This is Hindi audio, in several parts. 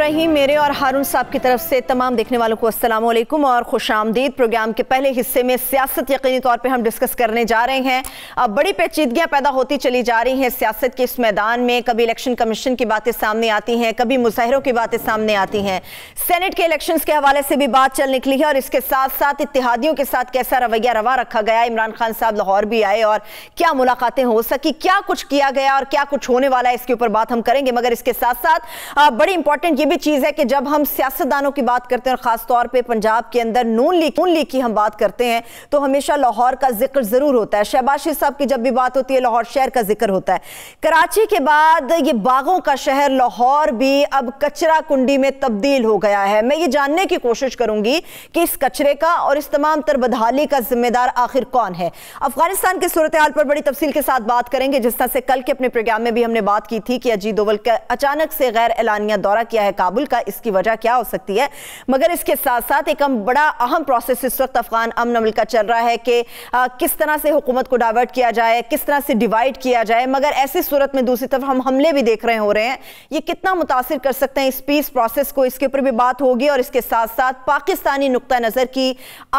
रही मेरे और हारून साहब की तरफ से तमाम देखने वालों को अस्सलाम वालेकुम और खुश आमदीद प्रोग्राम के पहले हिस्से में सियासत यकीनी तौर पर हम डिस्कस करने जा रहे हैं अब बड़ी पेचीदगियाँ पैदा होती चली जा रही हैं सियासत के इस मैदान में कभी इलेक्शन कमीशन की बातें सामने आती हैं कभी मुजाहरों की बातें सामने आती हैं सेनेट के इलेक्शन के हवाले से भी बात चल निकली है और इसके साथ साथ इतिहादियों के साथ कैसा रवैया रवा रखा गया इमरान खान साहब लाहौर भी आए और क्या मुलाकातें हो सकी क्या कुछ किया गया और क्या कुछ होने वाला है इसके ऊपर बात हम करेंगे मगर इसके साथ साथ बड़ी इंपॉर्टेंट ये भी चीज है कि जब हम सियासतदानों की बात करते हैं और खासतौर पर पंजाब के अंदर नून लीग नून लीग की हम बात करते हैं तो हमेशा लाहौर का जिक्र जरूर होता है शहबाशी साहब की जब भी बात होती है लाहौर शहर का जिक्र होता है कराची के बाद ये बागों का शहर लाहौर भी अब कचरा कुंडी में तब्दील हो गया है मैं ये जानने की कोशिश करूंगी कि इस कचरे का और इस तमाम तर बदहाली का जिम्मेदार आखिर कौन है अफगानिस्तान की सूरत हाल पर बड़ी तफसील के साथ बात करेंगे जिस तरह से कल के अपने प्रोग्राम में भी हमने बात की थी कि अजीत दोवल का अचानक से गैर एलानिया दौरा किया है काबुल का इसकी वजह क्या हो सकती है मगर इसके साथ साथ एक हम बड़ा अहम प्रोसेस इस वक्त अफगान अमन अमल का चल रहा है कि किस तरह से हुकूमत को डाइवर्ट किया जाए किस तरह से डिवाइड किया जाए मगर ऐसी सूरत में दूसरी तरफ हम हमले भी देख रहे हो रहे हैं ये कितना मुतासर कर सकते हैं इस पीस प्रोसेस को इसके ऊपर भी बात होगी और इसके साथ साथ पाकिस्तानी नुकता नज़र की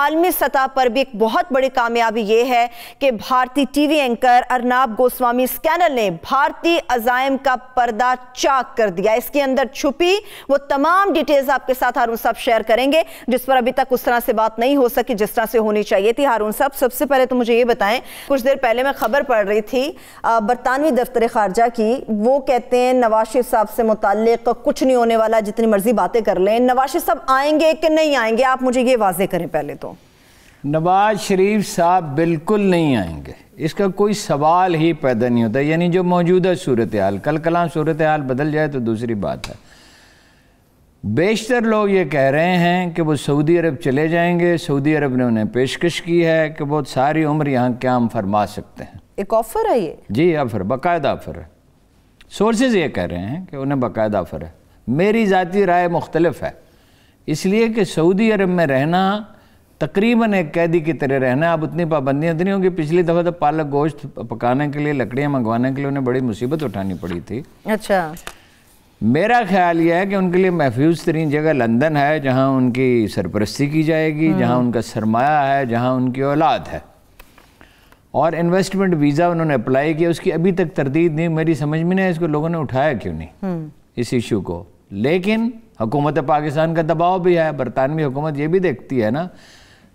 आलमी सतह पर भी एक बहुत बड़ी कामयाबी ये है कि भारतीय T V anchor Arnab Goswami scandal ने भारतीय अजायम का पर्दा चाक कर दिया इसके अंदर छुपी वो तमाम डिटेल्स आपके साथ हारून साहब शेयर करेंगे जिस पर अभी तक उस तरह से बात नहीं हो सकी जिस तरह से होनी चाहिए थी हारून साहब सबसे पहले तो मुझे ये बताएं कुछ देर पहले मैं खबर पढ़ रही थी बरतानवी दफ्तर खारजा की वो कहते हैं नवाज साहब से मुतल कुछ नहीं होने वाला जितनी मर्जी बातें कर लें नवाज साहब आएंगे कि नहीं आएंगे आप मुझे ये वाजे करें पहले तो नवाज शरीफ साहब बिल्कुल नहीं आएंगे इसका कोई सवाल ही पैदा नहीं होता यानी जो मौजूदा सूरत हाल कल कलाम सूरत हाल बदल जाए तो दूसरी बात है बेशतर लोग ये कह रहे हैं कि वो सऊदी अरब चले जाएंगे सऊदी अरब ने उन्हें पेशकश की है कि वो सारी उम्र यहाँ हम फरमा सकते हैं एक ऑफ़र है ये जी ऑफ़र बाकायदा ऑफ़र है सोर्सेज ये कह रहे हैं कि उन्हें बाकायदा ऑफ़र है मेरी ज़ाती राय मुख्तलफ है इसलिए कि सऊदी अरब में रहना तकरीबन एक कैदी की तरह रहना अब उतनी पाबंदियाँ इतनी तो होंगी पिछली दफ़ा तो पालक गोश्त पकाने के लिए लकड़ियाँ मंगवाने के लिए उन्हें बड़ी मुसीबत उठानी पड़ी थी अच्छा मेरा ख्याल यह है कि उनके लिए महफूज तरीन जगह लंदन है जहाँ उनकी सरपरस्ती की जाएगी हम्म। जहाँ उनका सरमाया है जहाँ उनकी औलाद है और इन्वेस्टमेंट वीज़ा उन्होंने अप्लाई किया उसकी अभी तक तरदीद नहीं मेरी समझ में नहीं इसको लोगों ने उठाया क्यों नहीं हम्म। इस इशू को लेकिन हुकूमत पाकिस्तान का दबाव भी है बरतानवी हुकूमत ये भी देखती है ना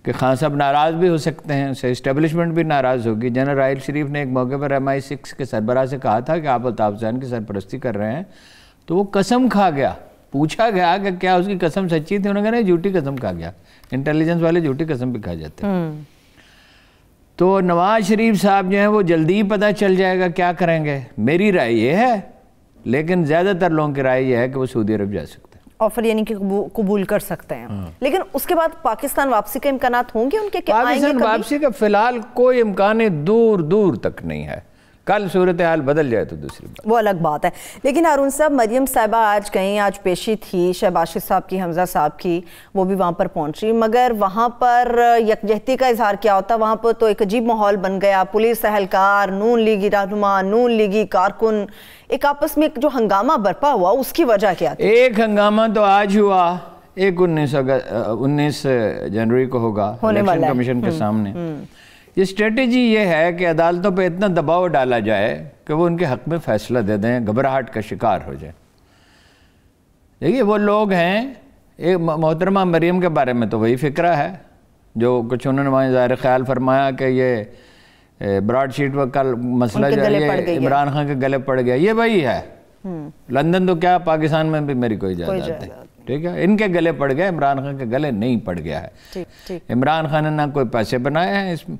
कि खान साहब नाराज़ भी हो सकते हैं उससे इस्टेबलिशमेंट भी नाराज़ होगी जनरल राहल शरीफ ने एक मौके पर एम आई सिक्स के सरबराह से कहा था कि आप अल्ताफ की सरपरस्ती कर रहे हैं तो वो कसम खा गया पूछा गया कि क्या उसकी कसम सच्ची थी उन्होंने कहा नहीं झूठी कसम खा गया इंटेलिजेंस वाले झूठी कसम भी खा जाते हम्म। तो नवाज शरीफ साहब जो है वो जल्दी ही पता चल जाएगा क्या करेंगे मेरी राय ये है लेकिन ज़्यादातर लोगों की राय यह है कि वो सऊदी अरब जा सकते हैं ऑफर यानी कि कबूल कर सकते हैं हाँ। लेकिन उसके बाद पाकिस्तान वापसी के इम्कान होंगे उनके पाकिस्तान वापसी का फिलहाल कोई इम्कान दूर दूर तक नहीं है कल सूरत हाल बदल जाए तो दूसरी बात वो अलग बात है लेकिन अरुण साहब मरियम साहबा आज कहीं आज पेशी थी शहबाशि साहब की हमजा साहब की वो भी वहाँ पर पहुँची मगर वहाँ पर यकजहती का इजहार क्या होता वहाँ पर तो एक अजीब माहौल बन गया पुलिस अहलकार नून लीगी रहनुमा नून लीगी कारकुन एक आपस में एक जो हंगामा बरपा हुआ उसकी वजह क्या थी? एक हंगामा तो आज हुआ एक उन्नीस अगस्त उन्नीस जनवरी को होगा होने वाला कमीशन के हम्म, सामने हुँ। हम्म। ये स्ट्रेटेजी ये है कि अदालतों पर इतना दबाव डाला जाए कि वो उनके हक़ में फ़ैसला दे दें घबराहट का शिकार हो जाए देखिए वो लोग हैं एक मोहतरमा मरीम के बारे में तो वही फ़िक्रा है जो कुछ उन्होंने वहाँ ज़ाहिर ख्याल फरमाया कि ये ब्रॉडशीट पर कल मसला जो है इमरान खान के गले पड़ गया ये वही है हम्म। लंदन तो क्या पाकिस्तान में भी मेरी कोई इजाज़त है ठीक है इनके गले पड़ गया इमरान खान के गले नहीं पड़ गया है इमरान खान ने ना कोई पैसे बनाए हैं इसमें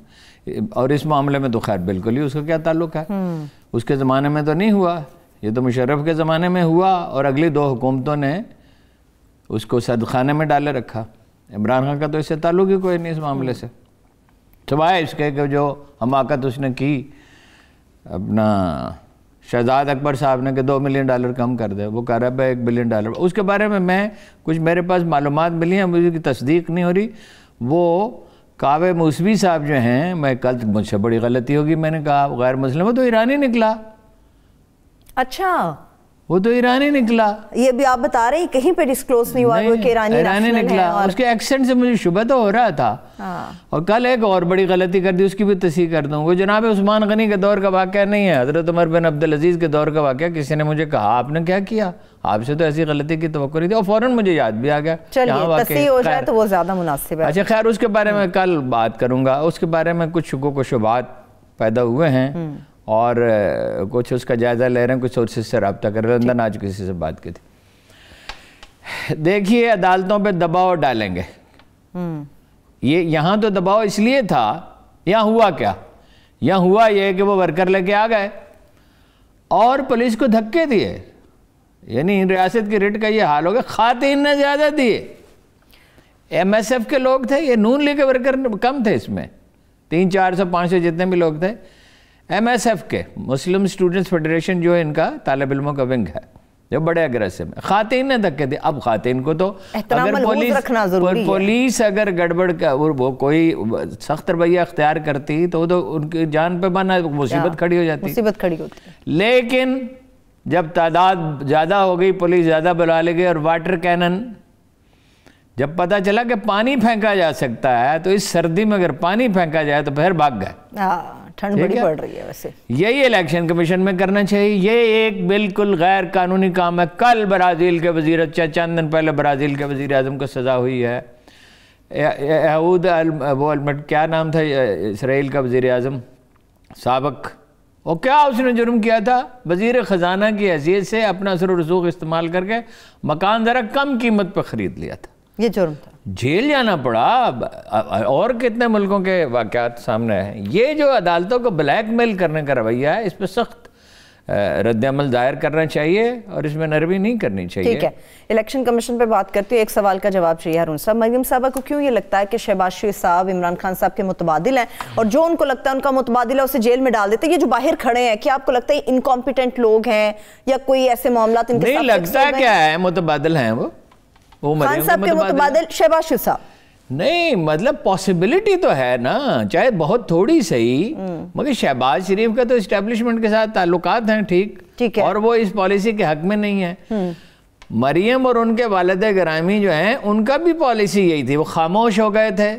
और इस मामले में तो खैर बिल्कुल ही उसका क्या ताल्लुक है उसके ज़माने में तो नहीं हुआ ये तो मुशर्रफ के ज़माने में हुआ और अगली दो हुकूमतों ने उसको सदखाने में डाले रखा इमरान खान का तो इससे ताल्लुक ही कोई नहीं इस मामले से सिवाय इसके कि जो हमाकत उसने की अपना शहजाद अकबर साहब ने कि दो मिलियन डॉलर कम कर दे वो कह रहा है एक बिलियन डॉलर उसके बारे में मैं कुछ मेरे पास मालूम मिली हैं मुझे की तस्दीक नहीं हो रही वो कावे मौसवी साहब जो हैं मैं कल मुझसे बड़ी गलती होगी मैंने कहा गैर मुस्लिम तो ईरानी निकला अच्छा वो तो ईरानी निकला ये भी आप बता रहे हैं कहीं पे डिस्क्लोज नहीं हुआ कि ईरानी ईरानी निकला और... उसके एक्सेंट से मुझे शुभ तो हो रहा था हाँ। और कल एक और बड़ी गलती कर दी उसकी भी तस्ह कर दूँ वो जनाब उस्मान गनी के दौर का वाक़ नहीं है हज़रत उमर बिन अब्दुल अजीज़ के दौर का वाक़ किसी ने मुझे कहा आपने क्या किया आपसे तो ऐसी गलती की तो नहीं थी और फ़ौरन मुझे याद भी आ गया चलिए तो वो ज़्यादा मुनासिब है अच्छा खैर उसके बारे में कल बात करूँगा उसके बारे में कुछ शुको को शुबात पैदा हुए हैं हम्म। और कुछ उसका जायज़ा ले रहे हैं कुछ सोर्सेज से रबता कर रहे लंदन आज किसी से बात की थी देखिए अदालतों पे दबाव डालेंगे हम्म। ये यहाँ तो दबाव इसलिए था यहाँ हुआ क्या यहाँ हुआ ये कि वो वर्कर लेके आ गए और पुलिस को धक्के दिए यानी रियासत की रेट का ये हाल हो गया खातिन ने ज़्यादा दिए एमएसएफ के लोग थे ये नून लेके के वर्कर कम थे इसमें तीन चार सौ पाँच सौ जितने भी लोग थे एम एस एफ के मुस्लिम स्टूडेंट्स फेडरेशन जो है इनका तालब इलमों का विंग है जो बड़े अग्रेसिव है खातिन ने धक्के दिए अब खातिन को तो अगर पुलिस पुलिस अगर गड़बड़ का और वो कोई सख्त रवैया अख्तियार करती तो तो उनकी जान पे बना तो मुसीबत खड़ी हो जाती मुसीबत खड़ी होती लेकिन जब तादाद ज़्यादा हो गई पुलिस ज़्यादा बुला ले गई और वाटर कैनन जब पता चला कि पानी फेंका जा सकता है तो इस सर्दी में अगर पानी फेंका जाए तो फिर भाग गए हाँ। ठंड बड़ी पड़ रही है वैसे यही इलेक्शन कमीशन में करना चाहिए ये एक बिल्कुल गैर कानूनी काम है कल ब्राज़ील के वजीर अच्छा, चंद दिन पहले ब्राज़ील के वजीर अजम को सज़ा हुई है यहूद वो क्या नाम था इसराइल का वजीर अजम सबक वो क्या उसने जुर्म किया था वजीर ख़जाना की हैसियत से अपना असर रसूख इस्तेमाल करके मकान ज़रा कम कीमत पर ख़रीद लिया था ये जुर्म था जेल जाना पड़ा और कितने मुल्कों के वाक़ात सामने हैं ये जो अदालतों को ब्लैक मेल करने का रवैया है इस पर सख्त रद्दमल दायर करना चाहिए और इसमें नरमी नहीं करनी चाहिए ठीक है इलेक्शन कमीशन पे बात करती हूँ एक सवाल का जवाब चाहिए अरुण साहब मरियम साहबा को क्यों ये लगता है कि शहबाज शरीफ साहब इमरान खान साहब के मुतबादिल हैं और जो उनको लगता है उनका मुतबादिल है उसे जेल में डाल देते ये जो बाहर खड़े हैं क्या आपको लगता है इनकॉम्पिटेंट लोग हैं या कोई ऐसे मामला लगता क्या है मुतबादल हैं वो खान साहब के मतलब मुतबादल शहबाज साहब नहीं मतलब पॉसिबिलिटी तो है ना चाहे बहुत थोड़ी सही हम्म। मगर शहबाज शरीफ का तो इस्टेब्लिशमेंट के साथ ताल्लुकात हैं ठीक ठीक है और वो इस पॉलिसी के हक में नहीं है हम्म। मरियम और उनके वालद ग्रामी जो हैं उनका भी पॉलिसी यही थी वो खामोश हो गए थे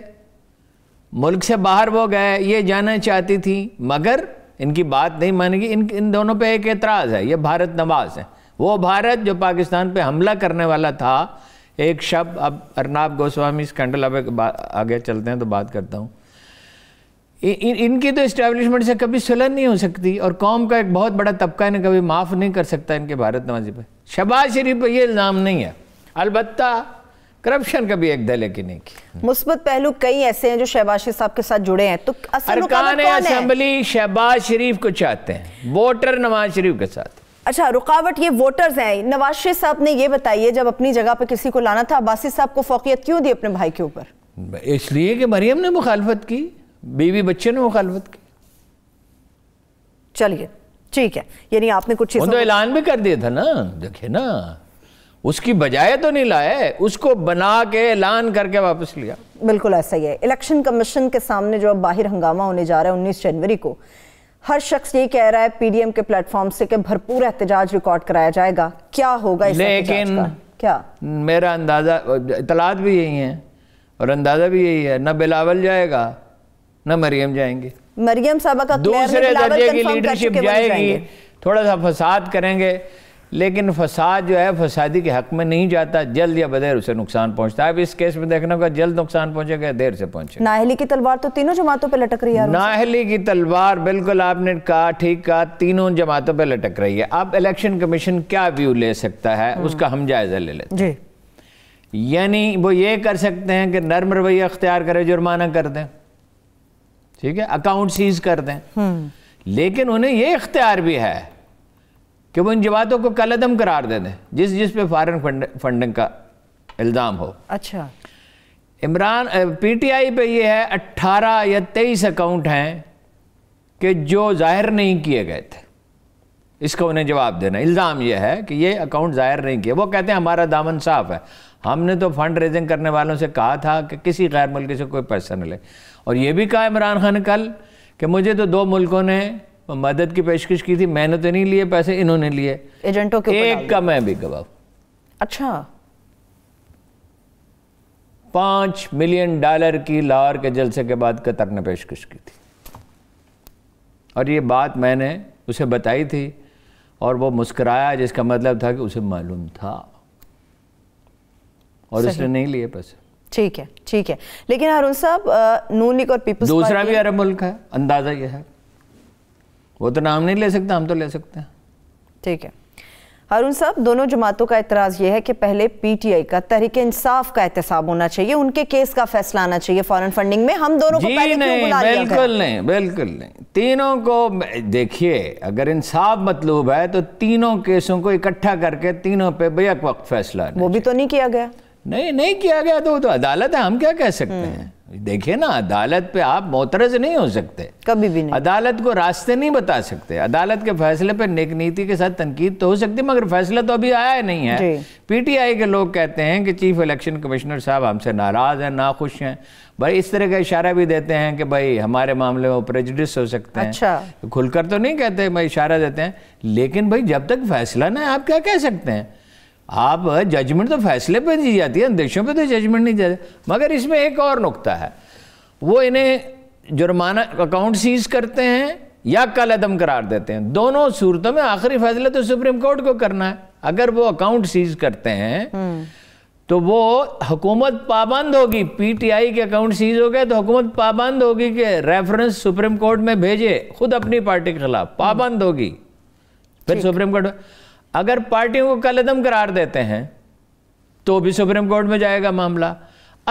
मुल्क से बाहर वो गए ये जाना चाहती थी मगर इनकी बात नहीं मानेगी इन इन दोनों पर एक एतराज़ है ये भारत नवाज है वो भारत जो पाकिस्तान पर हमला करने वाला था एक शब्द अब अर्नाब गोस्वामी स्कैंडल अब आगे चलते हैं तो बात करता हूँ इन इनकी तो इस्टेब्लिशमेंट से कभी सुलह नहीं हो सकती और कौम का एक बहुत बड़ा तबका इन्हें कभी माफ़ नहीं कर सकता इनके भारत नवाजी पर शबाज शरीफ पर यह इल्ज़ाम नहीं है अलबत् करप्शन कभी एक दल की नहीं की मुस्बत पहलू कई ऐसे हैं जो शहबाज शरीफ साहब के साथ जुड़े हैं तो असल असेंबली शहबाज शरीफ को चाहते हैं वोटर नवाज शरीफ के साथ अच्छा रुकावट ये वोटर्स हैं नवाज शरीफ साहब ने ये बताइए जब अपनी जगह पर किसी को लाना था अब्बासी साहब को फोकियत क्यों दी अपने भाई के ऊपर इसलिए कि मरियम ने मुखालफत की बीवी बच्चे ने मुखालफत की चलिए ठीक है यानी आपने कुछ तो ऐलान भी कर दिया था ना देखे ना उसकी बजाय तो नहीं लाए उसको बना के ऐलान करके वापस लिया बिल्कुल ऐसा ही है इलेक्शन कमीशन के सामने जो अब बाहर हंगामा होने जा रहा है उन्नीस जनवरी को हर शख्स ये कह रहा है पीडीएम के प्लेटफॉर्म से कि भरपूर एहतजाज रिकॉर्ड कराया जाएगा क्या होगा इस लेकिन क्या मेरा अंदाज़ा इतलात भी यही है और अंदाज़ा भी यही है ना बिलावल जाएगा ना मरियम जाएंगे मरियम साहबा का दूसरे दर्जे की लीडरशिप जाएगी थोड़ा सा फसाद करेंगे लेकिन फसाद जो है फसादी के हक में नहीं जाता जल्द या बदेर उसे नुकसान पहुंचता है अब इस केस में देखना होगा जल्द नुकसान पहुंचेगा देर से पहुंचेगा नाहली की तलवार तो तीनों जमातों पर लटक रही है नाहली की तलवार बिल्कुल आपने कहा ठीक कहा तीनों जमातों पर लटक रही है अब इलेक्शन कमीशन क्या व्यू ले सकता है हम्म। उसका हम जायजा ले लेते हैं यानी वो ये कर सकते हैं कि नर्म रवैया अख्तियार करें जुर्माना कर दें ठीक है अकाउंट सीज कर दें हम्म। लेकिन उन्हें ये इख्तियार भी है कि वो इन जमातों को कलदम करार दे दें जिस जिस पे फॉरेन फंडिंग का इल्ज़ाम हो अच्छा इमरान पीटीआई पे ये है अट्ठारह या तेईस अकाउंट हैं कि जो जाहिर नहीं किए गए थे इसका उन्हें जवाब देना इल्ज़ाम यह है कि ये अकाउंट ज़ाहिर नहीं किए वो कहते हैं हमारा दामन साफ है हमने तो फंड रेजिंग करने वालों से कहा था कि किसी गैर मुल्क से कोई पैसा न ले और ये भी कहा इमरान खान कल कि मुझे तो दो मुल्कों ने मदद की पेशकश की थी मैंने तो नहीं लिए पैसे इन्होंने लिए एजेंटों के एक का मैं भी गवाह अच्छा पांच मिलियन डॉलर की लाहौर के जलसे के बाद कतर ने पेशकश की थी और ये बात मैंने उसे बताई थी और वो मुस्कराया जिसका मतलब था कि उसे मालूम था और उसने नहीं लिए पैसे ठीक है ठीक है लेकिन अरुण साहब नून लीग और पीपल्स दूसरा भी अरब मुल्क है अंदाज़ा यह है वो तो नाम नहीं ले सकता हम तो ले सकते हैं ठीक है अरुण साहब दोनों जमातों का एतराज़ यह है कि पहले पीटीआई का तहरीक इंसाफ का एहतसाब होना चाहिए उनके केस का फैसला आना चाहिए फॉरेन फंडिंग में हम दोनों को पहले नहीं, क्यों बिल्कुल नहीं बिल्कुल नहीं तीनों को देखिए अगर इंसाफ मतलूब है तो तीनों केसों को इकट्ठा करके तीनों पे बेक वक्त फैसला वो भी तो नहीं किया गया नहीं नहीं किया गया तो, तो अदालत है हम क्या कह सकते हम्म। हैं देखिए ना अदालत पे आप मोतरज नहीं हो सकते कभी भी नहीं अदालत को रास्ते नहीं बता सकते अदालत के फैसले पे नेक नीति के साथ तनकीद तो हो सकती है मगर फैसला तो अभी आया नहीं है पीटीआई के लोग कहते हैं कि चीफ इलेक्शन कमिश्नर साहब हमसे नाराज़ हैं खुश हैं भाई इस तरह का इशारा भी देते हैं कि भाई हमारे मामले में प्रेजिस हो सकते हैं अच्छा खुलकर तो नहीं कहते भाई इशारा देते हैं लेकिन भाई जब तक फैसला ना आप क्या कह सकते हैं आप जजमेंट तो फैसले पे दी जाती है अंदेशों पे तो जजमेंट नहीं दिया मगर इसमें एक और नुकता है वो इन्हें जुर्माना अकाउंट सीज करते हैं या कल अदम करार देते हैं दोनों सूरतों में आखिरी फैसला तो सुप्रीम कोर्ट को करना है अगर वो अकाउंट सीज करते हैं हम्म। तो वो हुकूमत पाबंद होगी पीटीआई के अकाउंट सीज हो गए तो हुकूमत पाबंद होगी कि रेफरेंस सुप्रीम कोर्ट में भेजे खुद अपनी पार्टी के खिलाफ पाबंद होगी फिर सुप्रीम कोर्ट अगर पार्टियों को कलदम करार देते हैं तो भी सुप्रीम कोर्ट में जाएगा मामला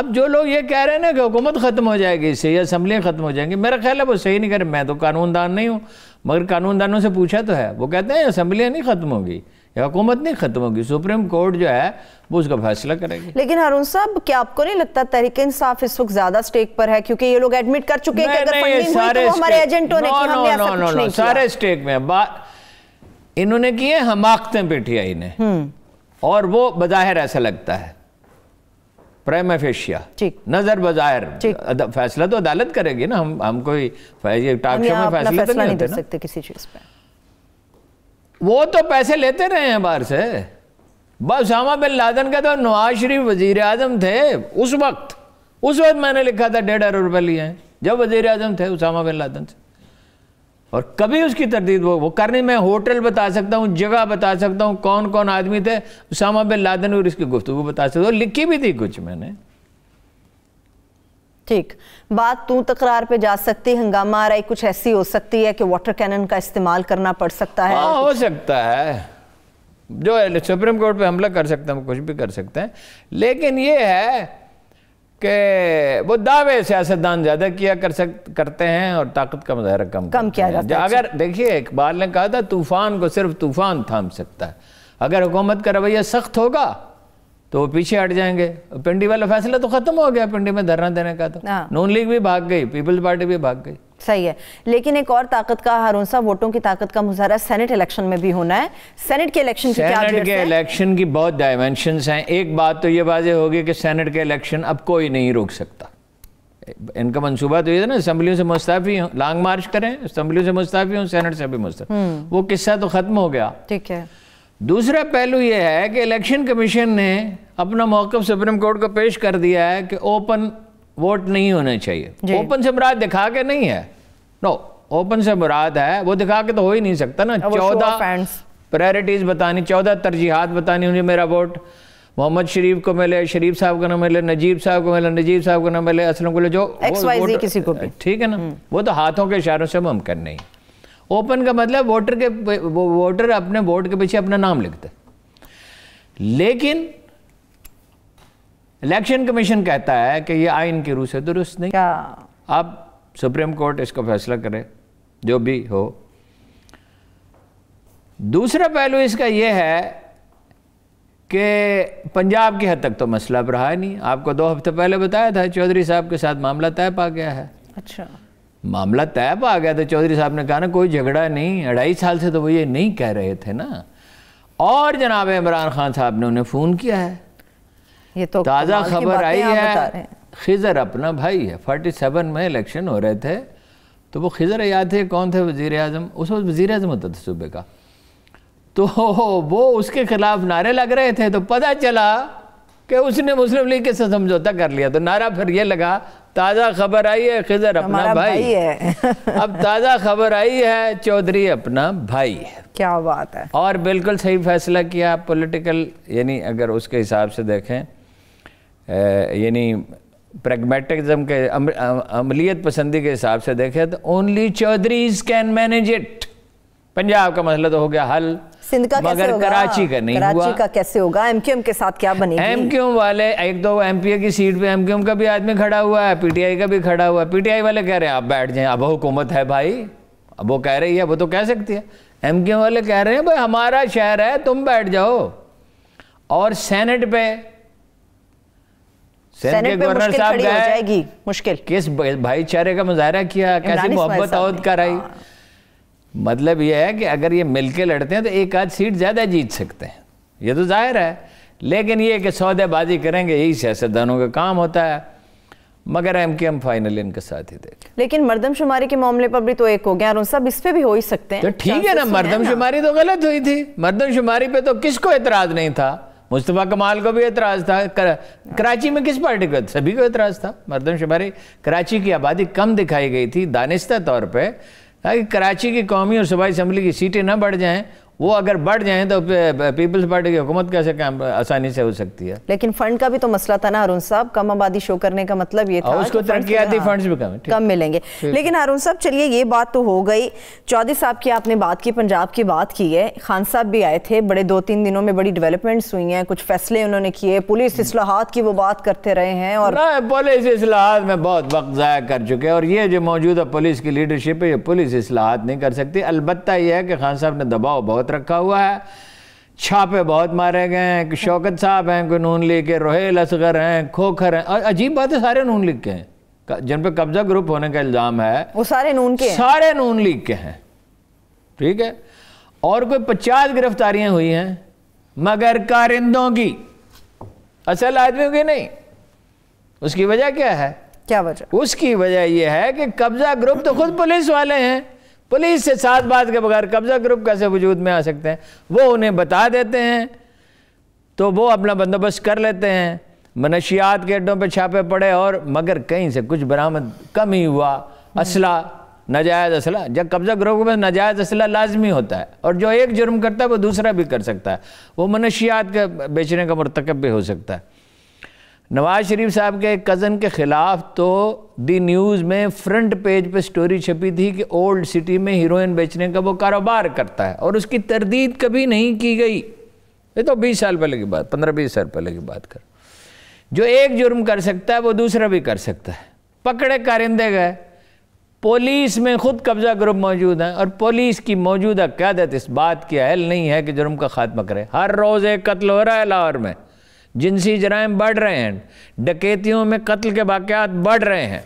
अब जो लोग ये कह रहे हैं ना कि हुकूमत ख़त्म हो जाएगी इससे या असम्बलियाँ ख़त्म हो जाएंगी मेरा ख्याल है वो सही नहीं कर मैं तो कानूनदान नहीं हूँ मगर कानूनदानों से पूछा तो है वो कहते हैं असम्बलियाँ नहीं ख़त्म होगी या हुकूमत नहीं ख़त्म होगी सुप्रीम कोर्ट जो है वो उसका फैसला करेगी लेकिन हारून साहब क्या आपको नहीं लगता तहरीक इंसाफ इस वक्त ज़्यादा स्टेक पर है क्योंकि ये लोग एडमिट कर चुके हैं सारे एजेंटों तो ने सारे स्टेक में बात इन्होंने किए हमाकतें पीटीआई ने और वो बज़ाहिर ऐसा लगता है प्राइम फेशिया नजर बजायर फैसला तो अदालत करेगी ना हम हम कोई टाक शो में तो फैसला, तो नहीं, नहीं दे सकते किसी चीज पे वो तो पैसे लेते रहे हैं बाहर से बस सामा बिन लादन का तो नवाज शरीफ वजीर आजम थे उस वक्त उस वक्त मैंने लिखा था डेढ़ अरब रुपए लिए हैं जब वजीर आजम थे उसामा बिन लादन से और कभी उसकी तरदीद वो वो करनी मैं होटल बता सकता हूँ जगह बता सकता हूँ कौन कौन आदमी थे उसामा बिन लादन और इसकी गुफ्तु बता सकता हूँ लिखी भी थी कुछ मैंने ठीक बात तू तकरार पे जा सकती हंगामा आ है कुछ ऐसी हो सकती है कि वाटर कैनन का इस्तेमाल करना पड़ सकता है हाँ, हो सकता है जो सुप्रीम कोर्ट पे हमला कर सकते हैं कुछ भी कर सकते हैं लेकिन ये है कि वो दावे सियासतदान ज़्यादा किया कर सक करते हैं और ताकत का मुजाहरा कम कम किया जाता है अगर अच्छा। देखिए इकबाल ने कहा था तूफ़ान को सिर्फ तूफ़ान थाम सकता है अगर हुकूमत का रवैया सख्त होगा तो वो पीछे हट जाएंगे पिंडी वाला फैसला तो ख़त्म हो गया पिंडी में धरना देने का तो नून लीग भी भाग गई पीपल्स पार्टी भी भाग गई सही है लेकिन एक और ताकत का हारून साहब वोटों की ताकत का मुजहरा सेनेट इलेक्शन में भी होना है सेनेट के इलेक्शन की क्या सेनेट के इलेक्शन की बहुत डायमेंशन हैं एक बात तो ये वाजे होगी कि सेनेट के इलेक्शन अब कोई नहीं रोक सकता इनका मंसूबा तो ये था ना असम्बलियों से मुस्ताफी हूँ लॉन्ग मार्च करें असम्बलियों से मुस्ताफी हूँ सेनेट से भी मुस्ताफी हम्म। वो किस्सा तो ख़त्म हो गया ठीक है दूसरा पहलू यह है कि इलेक्शन कमीशन ने अपना मौकफ सुप्रीम कोर्ट को पेश कर दिया है कि ओपन वोट नहीं होने चाहिए ओपन से मुराद दिखा के नहीं है नो ओपन से मुराद है वो दिखा के तो हो ही नहीं सकता ना चौदह प्रायोरिटीज बतानी चौदह तरजीहत बतानी मुझे मेरा वोट मोहम्मद शरीफ को मिले शरीफ साहब को ना मिले नजीब साहब को मिले नजीब साहब को ना मिले असलम को मिले जो किसी को ठीक है ना हम्म। वो तो हाथों के इशारों से मुमकिन नहीं ओपन का मतलब वोटर के वो, वोटर अपने वोट के पीछे अपना नाम लिखते लेकिन इलेक्शन कमीशन कहता है कि ये आइन की रूह से दुरुस्त नहीं क्या अब सुप्रीम कोर्ट इसका फैसला करे जो भी हो दूसरा पहलू इसका यह है कि पंजाब की हद तक तो मसला अब रहा नहीं आपको दो हफ्ते पहले बताया था चौधरी साहब के साथ मामला तय पा गया है अच्छा मामला तय पा गया तो चौधरी साहब ने कहा ना कोई झगड़ा नहीं अढ़ाई साल से तो वो ये नहीं कह रहे थे ना और जनाब इमरान खान साहब ने उन्हें फ़ोन किया है ये तो ताज़ा खबर आई है खिजर अपना भाई है फोर्टी सेवन में इलेक्शन हो रहे थे तो वो खिजर याद थे कौन थे वजीर आजम उस वक्त वजीर आजम होता था सूबे का तो वो उसके खिलाफ नारे लग रहे थे तो पता चला कि उसने मुस्लिम लीग के साथ समझौता कर लिया तो नारा फिर ये लगा ताज़ा खबर आई है खिजर अपना भाई, भाई है अब ताज़ा खबर आई है चौधरी अपना भाई है क्या बात है और बिल्कुल सही फैसला किया पॉलिटिकल यानी अगर उसके हिसाब से देखें यानी प्रेगमेटिज्म के अमलियत पसंदी के हिसाब से देखे तो only Chaudharys can manage it Punjab का मसला तो हो गया हल सिंध का मगर कैसे कराची का नहीं कराची हुआ का कैसे होगा एमक्यूएम के साथ क्या बनेगी एमक्यूएम वाले एक दो एमपीए की सीट पे एमक्यूएम का भी आदमी खड़ा हुआ है पीटीआई का भी खड़ा हुआ है पीटीआई वाले कह रहे हैं आप बैठ जाए अब हुकूमत है भाई अब वो कह रही है वो तो कह सकती है एमक्यूएम वाले कह रहे हैं भाई हमारा शहर है तुम बैठ जाओ और सेनेट पे सेनेट में गवर्नर साहब जाएगी मुश्किल किस भाईचारे का मुजाहरा किया कैसे मोहब्बत अवध कराई हाँ। मतलब यह है कि अगर ये मिलके लड़ते हैं तो एक आध सीट ज़्यादा जीत सकते हैं ये तो जाहिर है लेकिन ये कि सौदेबाजी करेंगे यही सियासतदानों का काम होता है मगर एम के एम फाइनल इनके साथ ही देखें लेकिन मरदमशुमारी के मामले पर भी तो एक हो गया और उन सब इस पे भी हो ही सकते हैं तो ठीक है ना तो मरदमशुमारी तो गलत हुई थी मरदमशुमारी पे तो किसको एतराज़ नहीं था मुस्तफ़ा कमाल को भी एतराज़ था कर, कराची में किस पार्टी का सभी को एतराज़ था मरदम शुमारी कराची की आबादी कम दिखाई गई थी दानिस्ता तौर पर ताकि कराची की कौमी और सूबाई असम्बली की सीटें ना बढ़ जाएँ वो अगर बढ़ जाए तो पीपल्स पार्टी की हुकूमत कैसे काम आसानी से हो सकती है लेकिन फंड का भी तो मसला था ना अरुण साहब कम आबादी शो करने का मतलब ये हाँ, था उसको तरक्याती फंड्स हाँ, भी कम कम मिलेंगे लेकिन अरुण साहब चलिए ये बात तो हो गई चौधरी साहब की आपने बात की पंजाब की बात की है खान साहब भी आए थे बड़े दो तीन दिनों में बड़ी डेवलपमेंट्स हुई हैं कुछ फैसले उन्होंने किए पुलिस असलाहत हम्म। की वो बात करते रहे हैं और पुलिस असलाहत में बहुत वक्त ज़ाया कर चुके हैं और ये जो मौजूदा पुलिस की लीडरशिप है ये पुलिस असलाहत नहीं कर सकती अलबत्ता यह है कि खान साहब ने दबाव बहुत बहुत रखा हुआ है छापे बहुत मारे गए हैं कि शौकत साहब हैं कोई नून लीग के रोहेल असगर हैं खोखर हैं और अजीब बात है सारे नून लीग के हैं जिन पर कब्जा ग्रुप होने का इल्ज़ाम है वो सारे नून के सारे नून लीग के हैं ठीक है और कोई पचास गिरफ्तारियां हुई हैं मगर कारिंदों की असल आदमियों की नहीं उसकी वजह क्या है क्या वजह उसकी वजह यह है कि कब्जा ग्रुप तो खुद पुलिस वाले हैं पुलिस से सात बात के बगैर कब्जा ग्रुप कैसे वजूद में आ सकते हैं वो उन्हें बता देते हैं तो वो अपना बंदोबस्त कर लेते हैं मनशियात के अड्डों पर छापे पड़े और मगर कहीं से कुछ बरामद कम ही हुआ असला नाजायज़ असला जब कब्जा ग्रुप में नाजायज़ असला लाजमी होता है और जो एक जुर्म करता है वो दूसरा भी कर सकता है वो मनशियात के बेचने का मरतकब भी हो सकता है नवाज शरीफ साहब के कज़न के ख़िलाफ़ तो दी न्यूज़ में फ्रंट पेज पे स्टोरी छपी थी कि ओल्ड सिटी में हीरोइन बेचने का वो कारोबार करता है और उसकी तरदीद कभी नहीं की गई ये तो 20 साल पहले की बात 15-20 साल पहले की बात कर जो एक जुर्म कर सकता है वो दूसरा भी कर सकता है पकड़े कारिंदे गए पुलिस में ख़ुद कब्ज़ा ग्रुप मौजूद हैं और पुलिस की मौजूदा क्यादत इस बात की अहल नहीं है कि जुर्म का खात्मा करे हर रोज़ एक कत्ल हो रहा है लाहौर में जिनसी जराइम बढ़ रहे हैं डकैतियों में कत्ल के वाकत बढ़ रहे हैं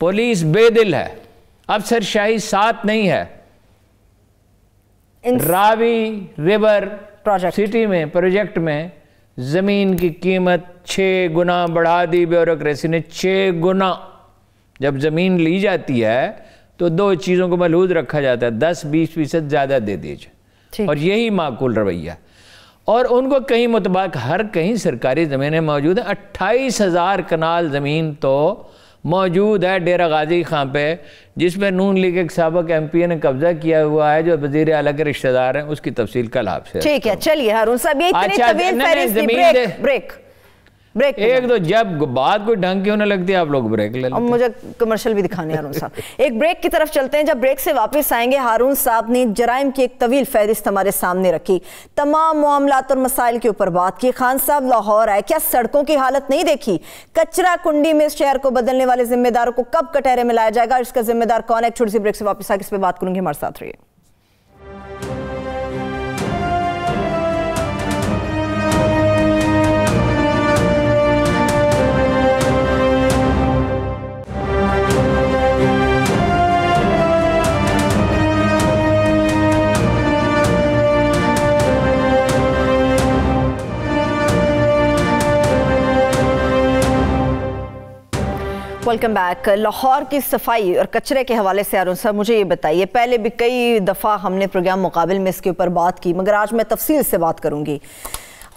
पुलिस बेदिल है अफसर शाही साथ नहीं है रावी रिवर प्रोजेक्ट सिटी में प्रोजेक्ट में ज़मीन की कीमत छः गुना बढ़ा दी ब्यूरोक्रेसी ने छः गुना जब ज़मीन ली जाती है तो दो चीज़ों को महलूद रखा जाता है दस बीस फीसद ज़्यादा दे दीजिए और यही माकूल रवैया और उनको कहीं मुतबाक हर कहीं सरकारी ज़मीनें मौजूद हैं अट्ठाईस हज़ार कनाल ज़मीन तो मौजूद है डेरा गाजी खां पे जिसमें नून लीग एक सबक एम पी ए ने कब्जा किया हुआ है जो वजीर अला के रिश्तेदार हैं उसकी तफसील कल आपसे ठीक है चलिए हारून साहब ये इतनी अच्छा, ब्रेक, ब्रेक। ब्रेक एक दो तो जब बात कोई ढंग की होने लगती है आप लोग ब्रेक ले लेते हैं मुझे कमर्शियल भी दिखाने हारून साहब एक ब्रेक की तरफ चलते हैं जब ब्रेक से वापस आएंगे हारून साहब ने जराइम की एक तवील फहरिस्त हमारे सामने रखी तमाम मामला और मसाइल के ऊपर बात की खान साहब लाहौर आए क्या सड़कों की हालत नहीं देखी कचरा कुंडी में इस शहर को बदलने वाले जिम्मेदारों को कब कटहरे में लाया जाएगा इसका जिम्मेदार कौन है छोटी सी ब्रेक से वापस आके इस पर बात करूंगी हमारे साथ रहिए वेलकम बैक लाहौर की सफाई और कचरे के हवाले से अरुण सर मुझे ये बताइए पहले भी कई दफ़ा हमने प्रोग्राम मुकाबले में इसके ऊपर बात की मगर आज मैं तफसील से बात करूँगी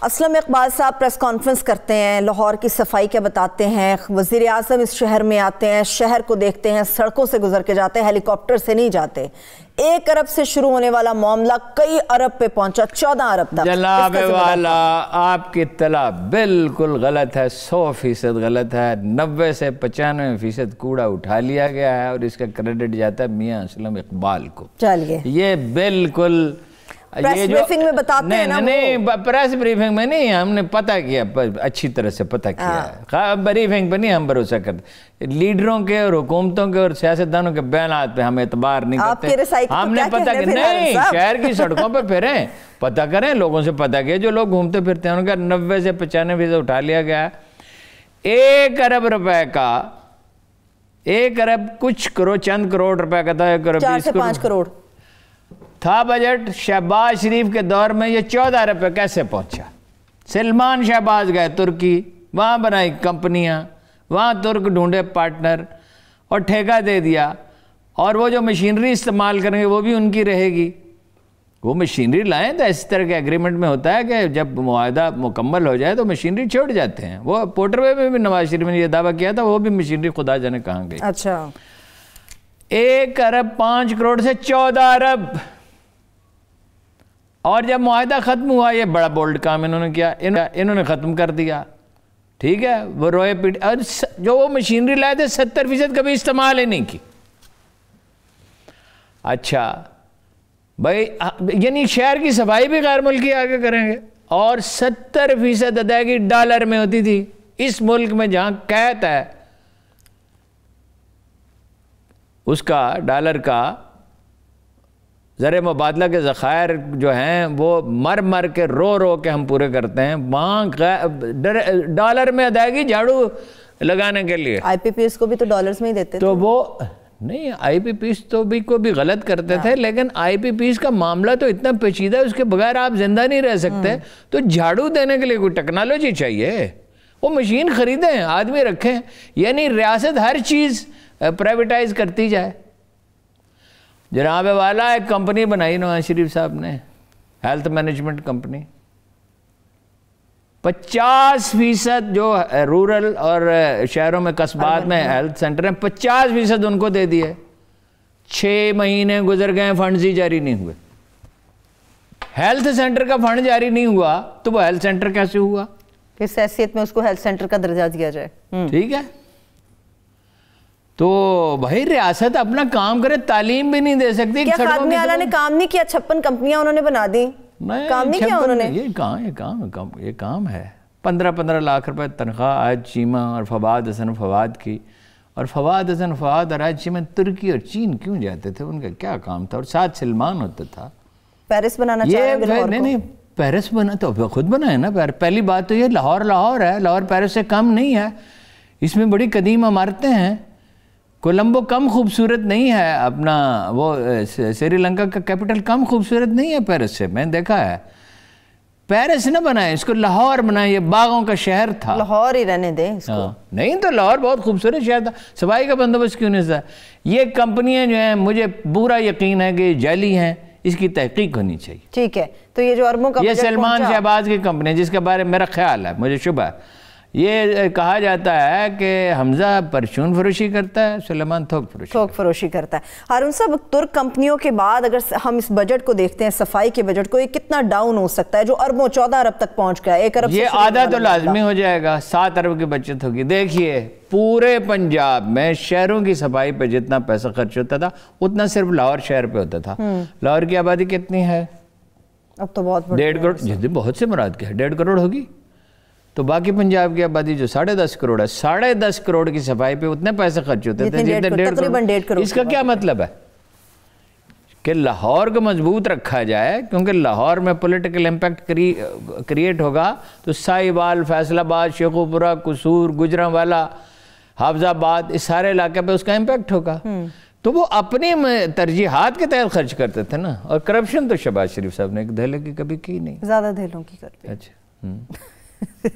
असलम इकबाल साहब प्रेस कॉन्फ्रेंस करते हैं लाहौर की सफाई क्या बताते हैं वजीर अजम इस शहर में आते हैं शहर को देखते हैं सड़कों से गुजर के जाते हैं हेलीकॉप्टर से नहीं जाते एक अरब से शुरू होने वाला मामला कई अरब पे पहुंचा चौदह अरब तक वाला आपकी तला बिल्कुल गलत है सौ फीसद गलत है नब्बे से पचानवे फीसद कूड़ा उठा लिया गया है और इसका क्रेडिट जाता है मियाँ असलम इकबाल को चलिए ये बिल्कुल प्रेस ब्रीफिंग में बताते नहीं, हैं ना नहीं, नहीं प्रेस ब्रीफिंग में नहीं हमने पता किया अच्छी तरह से पता किया ब्रीफिंग हाँ। हाँ, पर नहीं हम भरोसा करते लीडरों के और हुकूमतों के और सियासतदानों के बयान पे हम एतबार नहीं करते तो हमने पता किया नहीं शहर की सड़कों पर फिरे पता करें लोगों से पता किया जो लोग घूमते फिरते हैं उनका नब्बे से पचानवे फीसद उठा लिया गया एक अरब रुपए का एक अरब कुछ करोड़ चंद करोड़ रुपए का था एक अरब बीस करोड़ था बजट शहबाज शरीफ के दौर में ये चौदह रुपये कैसे पहुंचा सलमान शहबाज गए तुर्की वहाँ बनाई कंपनियाँ वहाँ तुर्क ढूंढे पार्टनर और ठेका दे दिया और वो जो मशीनरी इस्तेमाल करेंगे वो भी उनकी रहेगी वो मशीनरी लाएँ तो इस तरह के एग्रीमेंट में होता है कि जब माहदा मुकम्मल हो जाए तो मशीनरी छोड़ जाते हैं वो पोर्टरवे में भी नवाज शरीफ ने यह दावा किया था वो भी मशीनरी खुदा जाने कहाँ गई अच्छा एक अरब पाँच करोड़ से चौदह अरब और जब माहदा ख़त्म हुआ ये बड़ा बोल्ड काम इन्होंने किया इन्होंने ख़त्म कर दिया ठीक है वो रोए पीट और जो वो मशीनरी लाए थे सत्तर फीसद कभी इस्तेमाल ही नहीं की अच्छा भाई यानी शहर की सफाई भी गैर मुल्की आगे करेंगे और सत्तर फीसद अदायगी डॉलर में होती थी इस मुल्क में जहां कैद है उसका डॉलर का ज़र मुबादला के ज़ख़ायर जो हैं वो मर मर के रो रो के हम पूरे करते हैं वहाँ डॉलर में अदायगी झाड़ू लगाने के लिए आईपीपीएस को भी तो डॉलर्स में ही देते तो वो नहीं एस तो भी को भी गलत करते हाँ। थे लेकिन एस का मामला तो इतना पेचीदा है उसके बगैर आप जिंदा नहीं रह सकते हाँ। तो झाड़ू देने के लिए कोई टेक्नोलॉजी चाहिए वो मशीन खरीदें आदमी रखें यानी रियासत हर चीज़ प्राइवेटाइज करती जाए जनाब वाला एक कंपनी बनाई नवाज शरीफ साहब ने हेल्थ मैनेजमेंट कंपनी पचास फीसद जो रूरल और शहरों में कस्बात में हेल्थ सेंटर हैं पचास फीसद उनको दे दिए छः महीने गुजर गए फंड ही जारी नहीं हुए हेल्थ सेंटर का फंड जारी नहीं हुआ तो वो हेल्थ सेंटर कैसे हुआ किस हैसियत में उसको हेल्थ सेंटर का दर्जा दिया जाए हम्म। ठीक है तो भाई रियासत अपना काम करे तालीम भी नहीं दे सकती क्या आला ने काम नहीं किया छप्पन कंपनियां उन्होंने बना दी काम नहीं किया उन्होंने ये काम ये काम ये काम, है पंद्रह पंद्रह लाख रुपए तनख्वाह आज चीमा और फवाद हसन फवाद की और फवाद हसन फवाद और आज चीमा तुर्की और चीन क्यों जाते थे उनका क्या काम था और साथ सलमान होता था पेरिस बनाना ये नहीं नहीं पेरिस बना तो खुद बनाए ना पहली बात तो ये लाहौर लाहौर है लाहौर पेरिस से कम नहीं है इसमें बड़ी कदीम इमारतें हैं कोलंबो कम खूबसूरत नहीं है अपना वो श्रीलंका का कैपिटल कम खूबसूरत नहीं है पेरिस से मैंने देखा है पेरिस ना बनाए इसको लाहौर बनाए ये बागों का शहर था लाहौर ही रहने दें इसको हाँ। नहीं तो लाहौर बहुत खूबसूरत शहर था सफाई का बंदोबस्त क्यों नहीं था ये कंपनियां जो हैं मुझे पूरा यकीन है कि जैली जाली हैं इसकी तहकीक होनी चाहिए ठीक है तो ये जो अरबों का ये सलमान शहबाज की कंपनी है जिसके बारे में मेरा ख्याल है मुझे शुभ है ये कहा जाता है कि हमजा परचून फरोशी करता है सुलेमान थोक फरोशी थोक फरोशी करता है हारून साहब तुर्क कंपनियों के बाद अगर हम इस बजट को देखते हैं सफाई के बजट को ये कितना डाउन हो सकता है जो अरबों चौदह अरब तक पहुंच गया एक अरब ये आधा तो लाजमी हो जाएगा सात अरब की बचत होगी देखिए पूरे पंजाब में शहरों की सफाई पर जितना पैसा खर्च होता था उतना सिर्फ लाहौर शहर पर होता था हम्म। लाहौर की आबादी कितनी है अब तो बहुत डेढ़ करोड़ बहुत से मुराद के है डेढ़ करोड़ होगी तो बाकी पंजाब की आबादी जो साढ़े दस करोड़ है साढ़े दस करोड़ की सफाई पे उतने पैसे खर्च होते थे जितने डेढ़ करोड़ इसका क्या मतलब है कि लाहौर को मजबूत रखा जाए क्योंकि लाहौर में पॉलिटिकल इम्पैक्ट क्रिएट होगा तो साहिवाल फैसलाबाद शेखुपुरा कसूर गुजरावाला हाफजाबाद इस सारे इलाके पर उसका इम्पैक्ट होगा हम्म। तो वो अपने तरजीहत के तहत खर्च करते थे ना और करप्शन तो शबाज शरीफ साहब ने धैले की कभी की नहीं ज़्यादा धैलों की करते अच्छा हम्म।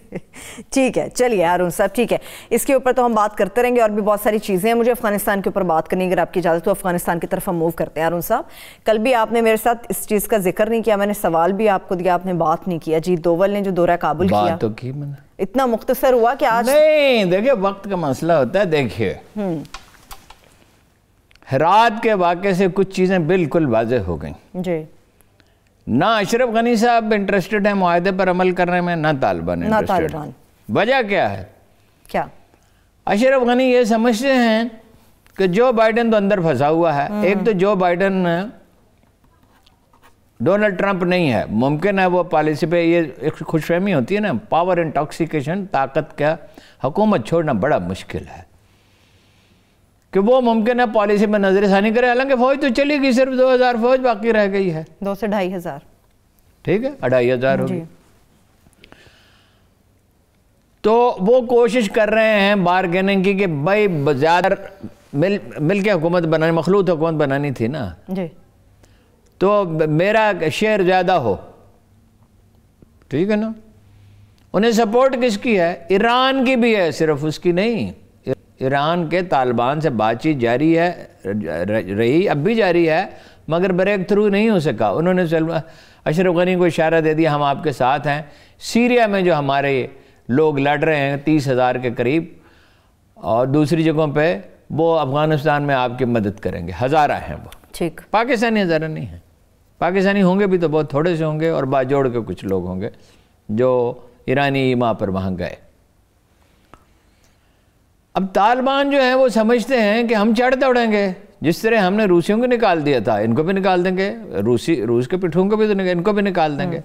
ठीक है चलिए अरुण साहब ठीक है इसके ऊपर तो हम बात करते रहेंगे और भी बहुत सारी चीज़ें हैं मुझे अफगानिस्तान के ऊपर बात करनी अगर आपकी इजाज़त तो अफगानिस्तान की तरफ हम मूव करते हैं अरुण साहब कल भी आपने मेरे साथ इस चीज़ का जिक्र नहीं किया मैंने सवाल भी आपको दिया आपने बात नहीं किया जीत दोवल ने जो दौरा काबुल किया तो की मैंने इतना मुख्तसर हुआ कि आज नहीं देखिए वक्त का मसला होता है देखिए हरात हम्म। के वाक़े से कुछ चीज़ें बिल्कुल वाजह हो गई जी ना अशरफ गनी साहब इंटरेस्टेड है माहे पर अमल करने में ना तालिबान ना तालिबान वजह क्या है क्या अशरफ गनी ये समझते हैं कि जो बाइडन तो अंदर फंसा हुआ है हम्म। एक तो जो बाइडन डोनाल्ड ट्रंप नहीं है मुमकिन है वो पॉलिसी पे ये एक खुशफहमी होती है ना पावर इंटॉक्सिकेशन ताकत का हुकूमत छोड़ना बड़ा मुश्किल है कि वो मुमकिन है पॉलिसी में नज़रसानी करे हालांकि फ़ौज तो चली गई सिर्फ दो हज़ार फौज बाकी रह गई है दो से ढाई हज़ार ठीक है अढ़ाई हज़ार हो तो वो कोशिश कर रहे हैं बारगेनिंग की कि भाई ज़्यादा मिल मिल के हुकूमत बनानी मखलूत हुकूमत बनानी थी ना जी तो मेरा शेयर ज़्यादा हो ठीक है ना उन्हें सपोर्ट किसकी है ईरान की भी है सिर्फ उसकी नहीं ईरान के तालिबान से बातचीत जारी है रही अब भी जारी है मगर ब्रेक थ्रू नहीं हो सका उन्होंने अशरफ गनी को इशारा दे दिया हम आपके साथ हैं सीरिया में जो हमारे लोग लड़ रहे हैं तीस हज़ार के करीब और दूसरी जगहों पे वो अफ़गानिस्तान में आपकी मदद करेंगे हज़ारा हैं वो ठीक पाकिस्तानी हज़ारा नहीं हैं पाकिस्तानी होंगे भी तो बहुत थोड़े से होंगे और बाजोड़ के कुछ लोग होंगे जो ईरानी ईमा पर वहाँ गए अब तालिबान जो है वो समझते हैं कि हम चढ़ दौड़ेंगे जिस तरह हमने रूसियों को निकाल दिया था इनको भी निकाल देंगे रूसी रूस के पिठों को भी तो इनको भी निकाल हाँ। देंगे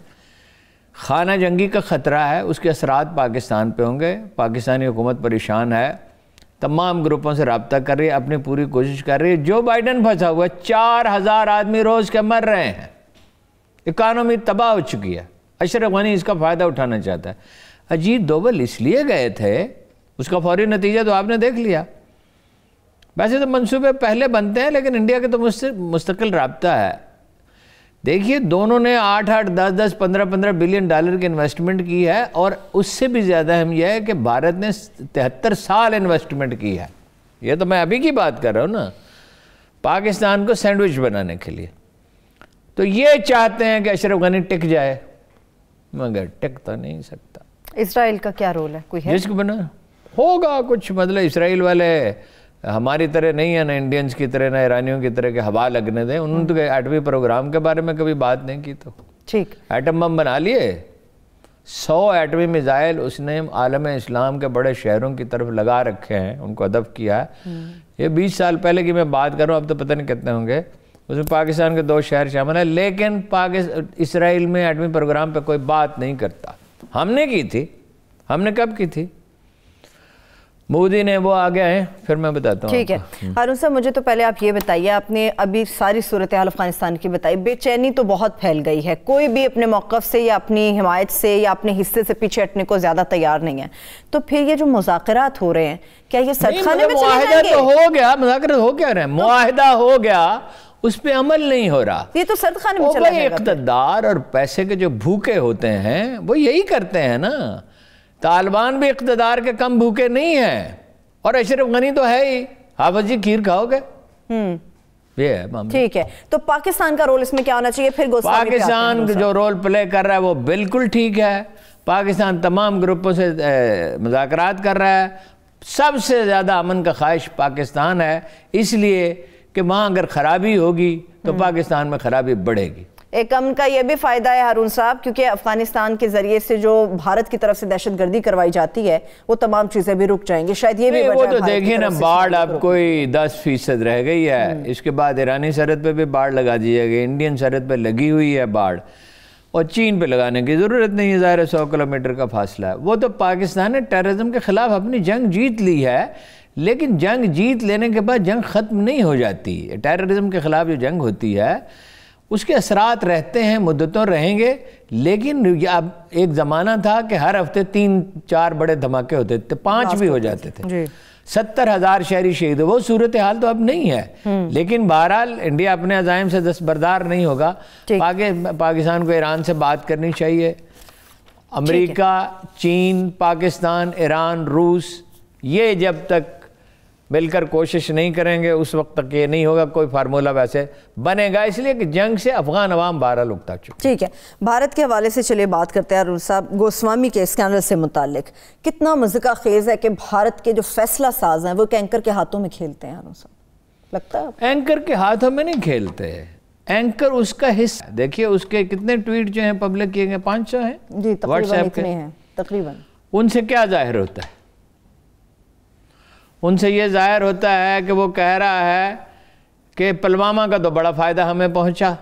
खाना जंगी का ख़तरा है उसके असरात पाकिस्तान पे होंगे पाकिस्तानी हुकूमत परेशान है तमाम ग्रुपों से रबता कर रही है अपनी पूरी कोशिश कर रही है जो बाइडन फंसा हुआ है चार हज़ार आदमी रोज़ के मर रहे हैं इकानमी तबाह हो चुकी है अशरफ गनी इसका फ़ायदा उठाना चाहता है अजीत दोबल इसलिए गए थे उसका फौरी नतीजा तो आपने देख लिया वैसे तो मंसूबे पहले बनते हैं लेकिन इंडिया के तो मुस्तकिल रबता है देखिए दोनों ने आठ आठ दस दस पंद्रह पंद्रह बिलियन डॉलर की इन्वेस्टमेंट की है और उससे भी ज़्यादा हम यह है कि भारत ने तिहत्तर साल इन्वेस्टमेंट की है यह तो मैं अभी की बात कर रहा हूँ ना पाकिस्तान को सैंडविच बनाने के लिए तो ये चाहते हैं कि अशरफ गनी टिक जाए मगर टिक तो नहीं सकता इसराइल का क्या रोल है कोई है जिसको बना होगा कुछ मतलब इसराइल वाले हमारी तरह नहीं है ना इंडियंस की तरह ना ईरानियों की तरह के हवा लगने दें उन्होंने तो एटमी प्रोग्राम के बारे में कभी बात नहीं की तो ठीक एटम बम बना लिए सौ एटमी मिज़ाइल उसने आलम इस्लाम के बड़े शहरों की तरफ लगा रखे हैं उनको अदब किया है हम्म। ये बीस साल पहले की मैं बात करूँ अब तो पता नहीं कितने होंगे उसमें पाकिस्तान के दो शहर शामिल हैं लेकिन पाकिस्तान इसराइल में एटमी प्रोग्राम पर कोई बात नहीं करता हमने की थी हमने कब की थी मोदी ने वो आ गया है फिर मैं बताता हूँ ठीक है हारून हम्म। साहब मुझे तो पहले आप ये बताइए आपने अभी सारी सूरत हाल अफगानिस्तान की बताई बेचैनी तो बहुत फैल गई है कोई भी अपने मौक़ से या अपनी हिमायत से या अपने हिस्से से पीछे हटने को ज़्यादा तैयार नहीं है तो फिर ये जो मुजाकरात हो रहे हैं क्या ये सर मतलब में तो हो गया मुजाकर हो क्या रहे तो- मुआहदा हो गया उस पर अमल नहीं हो रहा ये तो सदखाने में इकतदार और पैसे के जो भूखे होते हैं वो यही करते हैं ना तालिबान भी इकतदार के कम भूखे नहीं है और अशरफ गनी तो है ही हाफज जी खीर खाओगे हम्म। ये है ठीक है तो पाकिस्तान का रोल इसमें क्या होना चाहिए फिर पाकिस्तान जो रोल प्ले कर रहा है वो बिल्कुल ठीक है पाकिस्तान तमाम ग्रुपों से मुजाकर कर रहा है सबसे ज़्यादा अमन का ख्वाहिश पाकिस्तान है इसलिए कि वहाँ अगर ख़राबी होगी तो हम्म। पाकिस्तान में ख़राबी बढ़ेगी एक अमन का यह भी फ़ायदा है हारून साहब क्योंकि अफगानिस्तान के ज़रिए से जो भारत की तरफ से दहशत गर्दी करवाई जाती है वो तमाम चीज़ें भी रुक जाएंगी शायद ये भी वो तो देखिए ना बाढ़ अब तो। कोई दस फीसद रह गई है हम्म। इसके बाद ईरानी सरहद पर भी बाढ़ लगा दी जाएगी इंडियन सरहद पर लगी हुई है बाढ़ और चीन पर लगाने की ज़रूरत नहीं है ज़ाहिर सौ किलोमीटर का फासला वो तो पाकिस्तान ने टेररिज्म के ख़िलाफ़ अपनी जंग जीत ली है लेकिन जंग जीत लेने के बाद जंग ख़त्म नहीं हो जाती टेररिज्म के ख़िलाफ़ जो जंग होती है उसके असरात रहते हैं मुद्दतों रहेंगे लेकिन अब एक ज़माना था कि हर हफ्ते तीन चार बड़े धमाके होते थे पांच भी हो जाते थे सत्तर हज़ार शहरी शहीद वो सूरत हाल तो अब नहीं है हम्म। लेकिन बहरहाल इंडिया अपने अजायम से दस्तबरदार नहीं होगा पाकि, पाकिस्तान को ईरान से बात करनी चाहिए अमेरिका चीन पाकिस्तान ईरान रूस ये जब तक मिलकर कोशिश नहीं करेंगे उस वक्त तक ये नहीं होगा कोई फार्मूला वैसे बनेगा इसलिए कि जंग से अफगान अवाम बहरहाल उगता चुके ठीक है भारत के हवाले से चलिए बात करते हैं अरुण साहब गोस्वामी के स्कैंडल से मुतक कितना मजका खेज है कि भारत के जो फैसला साज हैं वो एंकर के हाथों में खेलते हैं अरुण साहब लगता है एंकर के हाथों में नहीं खेलते हैं एंकर उसका हिस्सा देखिए उसके कितने ट्वीट जो हैं पब्लिक किए गए पाँच सौ हैं जी व्हाट्सएप के हैं तकरीबन उनसे क्या जाहिर होता है उनसे ये ज़ाहिर होता है कि वो कह रहा है कि पुलवामा का तो बड़ा फ़ायदा हमें पहुंचा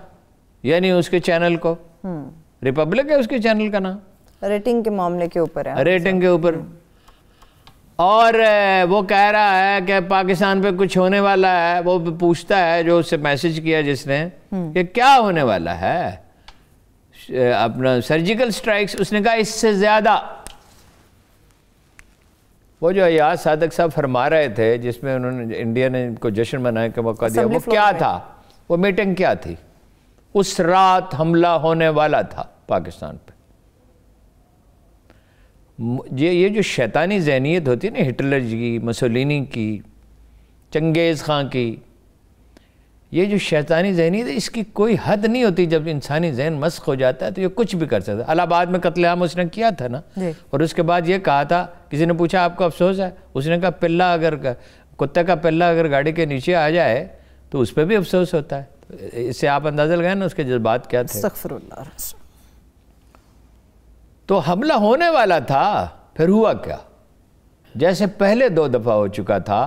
यानी उसके चैनल को हम्म। रिपब्लिक है उसके चैनल का नाम रेटिंग के मामले के ऊपर है रेटिंग के ऊपर और वो कह रहा है कि पाकिस्तान पे कुछ होने वाला है वो पूछता है जो उससे मैसेज किया जिसने हम्म। कि क्या होने वाला है अपना सर्जिकल स्ट्राइक्स उसने कहा इससे ज़्यादा वो जो अयाज सादक साहब फरमा रहे थे जिसमें उन्होंने इंडिया ने इनको जश्न मनाने का मौका दिया वो क्या था वो मीटिंग क्या थी उस रात हमला होने वाला था पाकिस्तान पे ये ये जो शैतानी जहनीत होती है ना हिटलर की मसोलिनी की चंगेज़ खां की ये जो शैतानी जहनी है इसकी कोई हद नहीं होती जब इंसानी जहन मस्क हो जाता है तो ये कुछ भी कर सकता है अलाहाबाद में कत्लेआम उसने किया था ना और उसके बाद ये कहा था किसी ने पूछा आपको अफसोस है उसने कहा पिल्ला अगर कुत्ते का पिल्ला अगर गाड़ी के नीचे आ जाए तो उस पर भी अफसोस होता है तो इससे आप अंदाज़ा लगाए ना उसके जज्बात क्या थे तो हमला होने वाला था फिर हुआ क्या जैसे पहले दो दफ़ा हो चुका था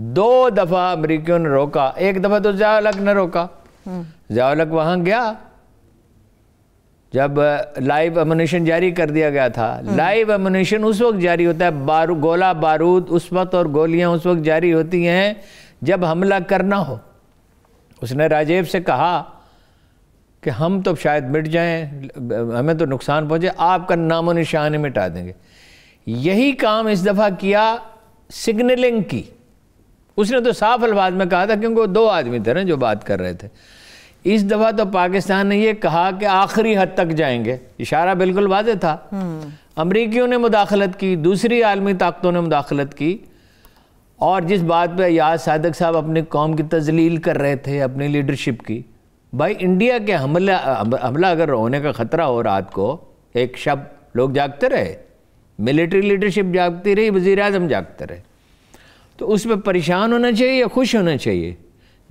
दो दफा अमरीकियों ने रोका एक दफा तो जयालक ने रोका हम्म। जयालक वहां गया जब लाइव अमोनेशन जारी कर दिया गया था हम्म। लाइव अमोनेशन उस वक्त जारी होता है बारू गोला बारूद उस वक्त और गोलियां उस वक्त जारी होती हैं जब हमला करना हो उसने राजेव से कहा कि हम तो शायद मिट जाएं हमें तो नुकसान पहुंचे आपका नामो निशान मिटा देंगे यही काम इस दफ़ा किया सिग्नलिंग की उसने तो साफ अल्फाज में कहा था क्योंकि वो दो आदमी थे ना जो बात कर रहे थे इस दफ़ा तो पाकिस्तान ने ये कहा कि आखिरी हद तक जाएंगे इशारा बिल्कुल वाज था हम्म। अमरीकियों ने मुदाखलत की दूसरी आलमी ताकतों ने मुदाखलत की और जिस बात पर याद सादक साहब अपनी कौम की तजलील कर रहे थे अपनी लीडरशिप की भाई इंडिया के हमला हमला अगर होने का ख़तरा हो रात को एक शब लोग जागते रहे मिलिट्री लीडरशिप जागती रही वज़ी अजम जागते रहे तो पर परेशान होना चाहिए या खुश होना चाहिए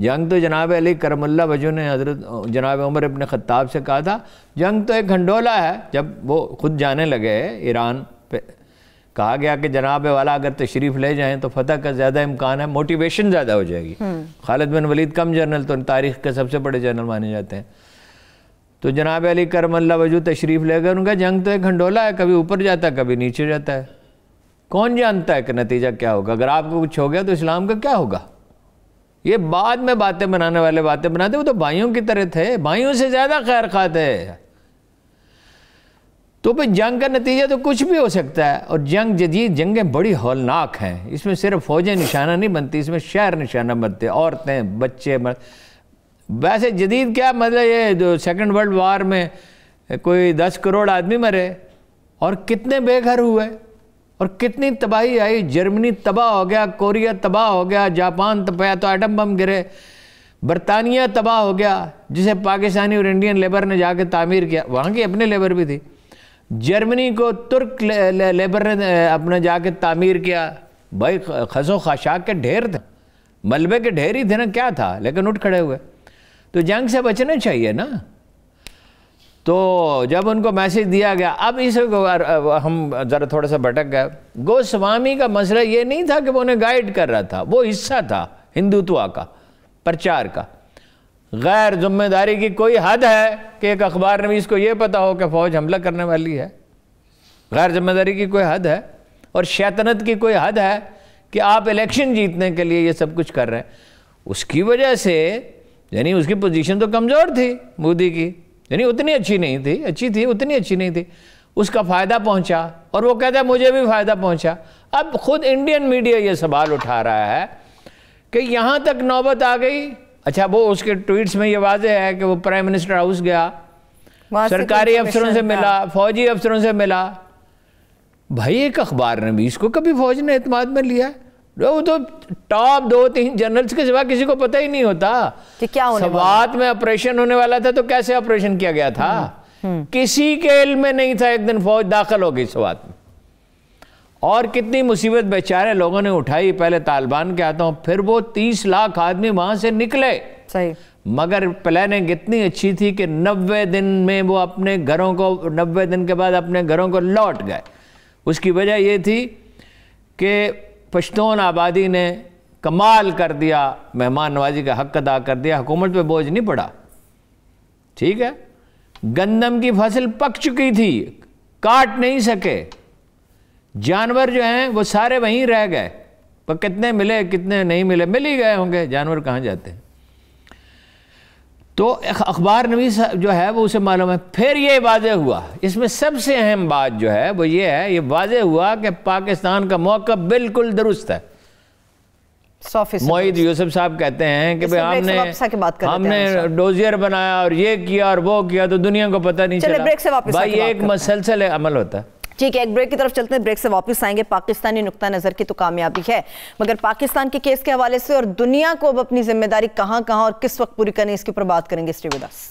जंग तो जनाब अली करमल्ला वजू ने हज़रत जनाब उमर अपने ख़ताब से कहा था जंग तो एक घंडोला है जब वो खुद जाने लगे ईरान पे कहा गया कि जनाब वाला अगर तशरीफ़ ले जाएं तो फतह का ज़्यादा इम्कान है मोटिवेशन ज़्यादा हो जाएगी हम्म। खालिद बिन वलीद कम जनरल तो तारीख़ के सबसे बड़े जर्नल माने जाते हैं तो जनाब अली करमल्ला वजू तशरीफ़ ले गए उनका जंग तो एक घंडोला है कभी ऊपर जाता है कभी नीचे जाता है कौन जानता है कि नतीजा क्या होगा अगर आपको कुछ हो गया तो इस्लाम का क्या होगा ये बाद में बातें बनाने वाले बातें बनाते वो तो भाइयों की तरह थे भाइयों से ज़्यादा खैर खाते है तो भाई जंग का नतीजा तो कुछ भी हो सकता है और जंग जदीद जंगें बड़ी होलनाक हैं इसमें सिर्फ फौजें निशाना नहीं बनती इसमें शहर निशाना बनते औरतें बच्चे मर... वैसे जदीद क्या मतलब ये जो सेकेंड वर्ल्ड वार में कोई दस करोड़ आदमी मरे और कितने बेघर हुए और कितनी तबाही आई जर्मनी तबाह हो गया कोरिया तबाह हो गया जापान तबाह तो एटम बम गिरे बरतानिया तबाह हो गया जिसे पाकिस्तानी और इंडियन लेबर ने जाके तामीर किया वहाँ की अपने लेबर भी थी जर्मनी को तुर्क ले, ले, लेबर ने अपने जाके तामीर किया भाई खसो खाशाक के ढेर थे मलबे के ढेर ही थे ना क्या था लेकिन उठ खड़े हुए तो जंग से बचना चाहिए ना तो जब उनको मैसेज दिया गया अब इस हम ज़रा थोड़ा सा भटक गए गोस्वामी का मसला ये नहीं था कि वो उन्हें गाइड कर रहा था वो हिस्सा था हिंदुत्व का प्रचार का गैर जिम्मेदारी की कोई हद है कि एक अखबार भी इसको ये पता हो कि फ़ौज हमला करने वाली है गैर जिम्मेदारी की कोई हद है और शैतनत की कोई हद है कि आप इलेक्शन जीतने के लिए ये सब कुछ कर रहे हैं उसकी वजह से यानी उसकी पोजीशन तो कमज़ोर थी मोदी की यानी उतनी अच्छी नहीं थी अच्छी थी उतनी अच्छी नहीं थी उसका फ़ायदा पहुंचा और वो कहता है मुझे भी फ़ायदा पहुंचा अब खुद इंडियन मीडिया ये सवाल उठा रहा है कि यहाँ तक नौबत आ गई अच्छा वो उसके ट्वीट्स में ये वाजह है कि वो प्राइम मिनिस्टर हाउस गया सरकारी अफसरों से मिला फौजी अफसरों से मिला भाई एक अखबार ने भी इसको कभी फौज ने अतमाद में लिया है वो तो टॉप दो तीन जनरल्स के सिवा किसी को पता ही नहीं होता कि क्या होने सवात में ऑपरेशन होने वाला था तो कैसे ऑपरेशन किया गया था हम्म, हम्म। किसी के इल में नहीं था एक दिन फौज दाखिल हो गई सवात में और कितनी मुसीबत बेचारे लोगों ने उठाई पहले तालिबान के हाथों फिर वो तीस लाख आदमी वहां से निकले सही मगर प्लानिंग इतनी अच्छी थी कि नब्बे दिन में वो अपने घरों को नब्बे दिन के बाद अपने घरों को लौट गए उसकी वजह ये थी कि पश्तून आबादी ने कमाल कर दिया मेहमान नवाजी का हक अदा कर दिया हुकूमत पे बोझ नहीं पड़ा ठीक है गंदम की फसल पक चुकी थी काट नहीं सके जानवर जो हैं वो सारे वहीं रह गए पर कितने मिले कितने नहीं मिले मिल ही गए होंगे जानवर कहाँ जाते हैं तो अखबार नवीस जो है वो उसे मालूम है फिर ये वाज हुआ इसमें सबसे अहम बात जो है वो ये है ये वाज हुआ कि पाकिस्तान का मौका बिल्कुल दुरुस्त है मोहित यूसुफ साहब कहते हैं कि भाई हमने हमने डोजियर बनाया और ये किया और वो किया तो दुनिया को पता नहीं चला भाई एक मसलसल अमल होता है ठीक है एक ब्रेक की तरफ चलते हैं ब्रेक से वापस आएंगे पाकिस्तानी नुकता नज़र की तो कामयाबी है मगर पाकिस्तान के केस के हवाले से और दुनिया को अब अपनी जिम्मेदारी कहाँ कहां और किस वक्त पूरी करनी इसके ऊपर बात करेंगे श्री विदास